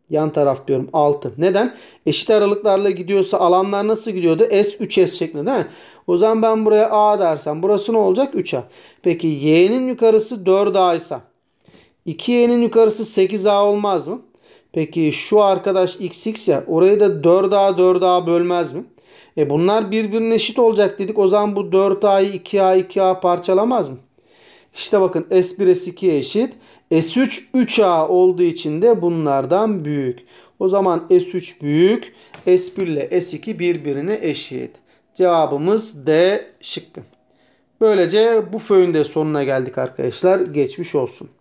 Yan taraf diyorum 6. Neden? Eşit aralıklarla gidiyorsa alanlar nasıl gidiyordu? S 3S şeklinde değil mi? O zaman ben buraya A dersem burası ne olacak? 3A. Peki Y'nin yukarısı 4A ise 2Y'nin yukarısı 8A olmaz mı? Peki şu arkadaş XX ya orayı da 4A 4A bölmez mi? E bunlar birbirine eşit olacak dedik. O zaman bu 4A'yı 2A 2A parçalamaz mı? İşte bakın S1 S2 eşit. S3 3A olduğu için de bunlardan büyük. O zaman S3 büyük. S1 ile S2 birbirine eşit. Cevabımız D şıkkı. Böylece bu föyün de sonuna geldik arkadaşlar. Geçmiş olsun.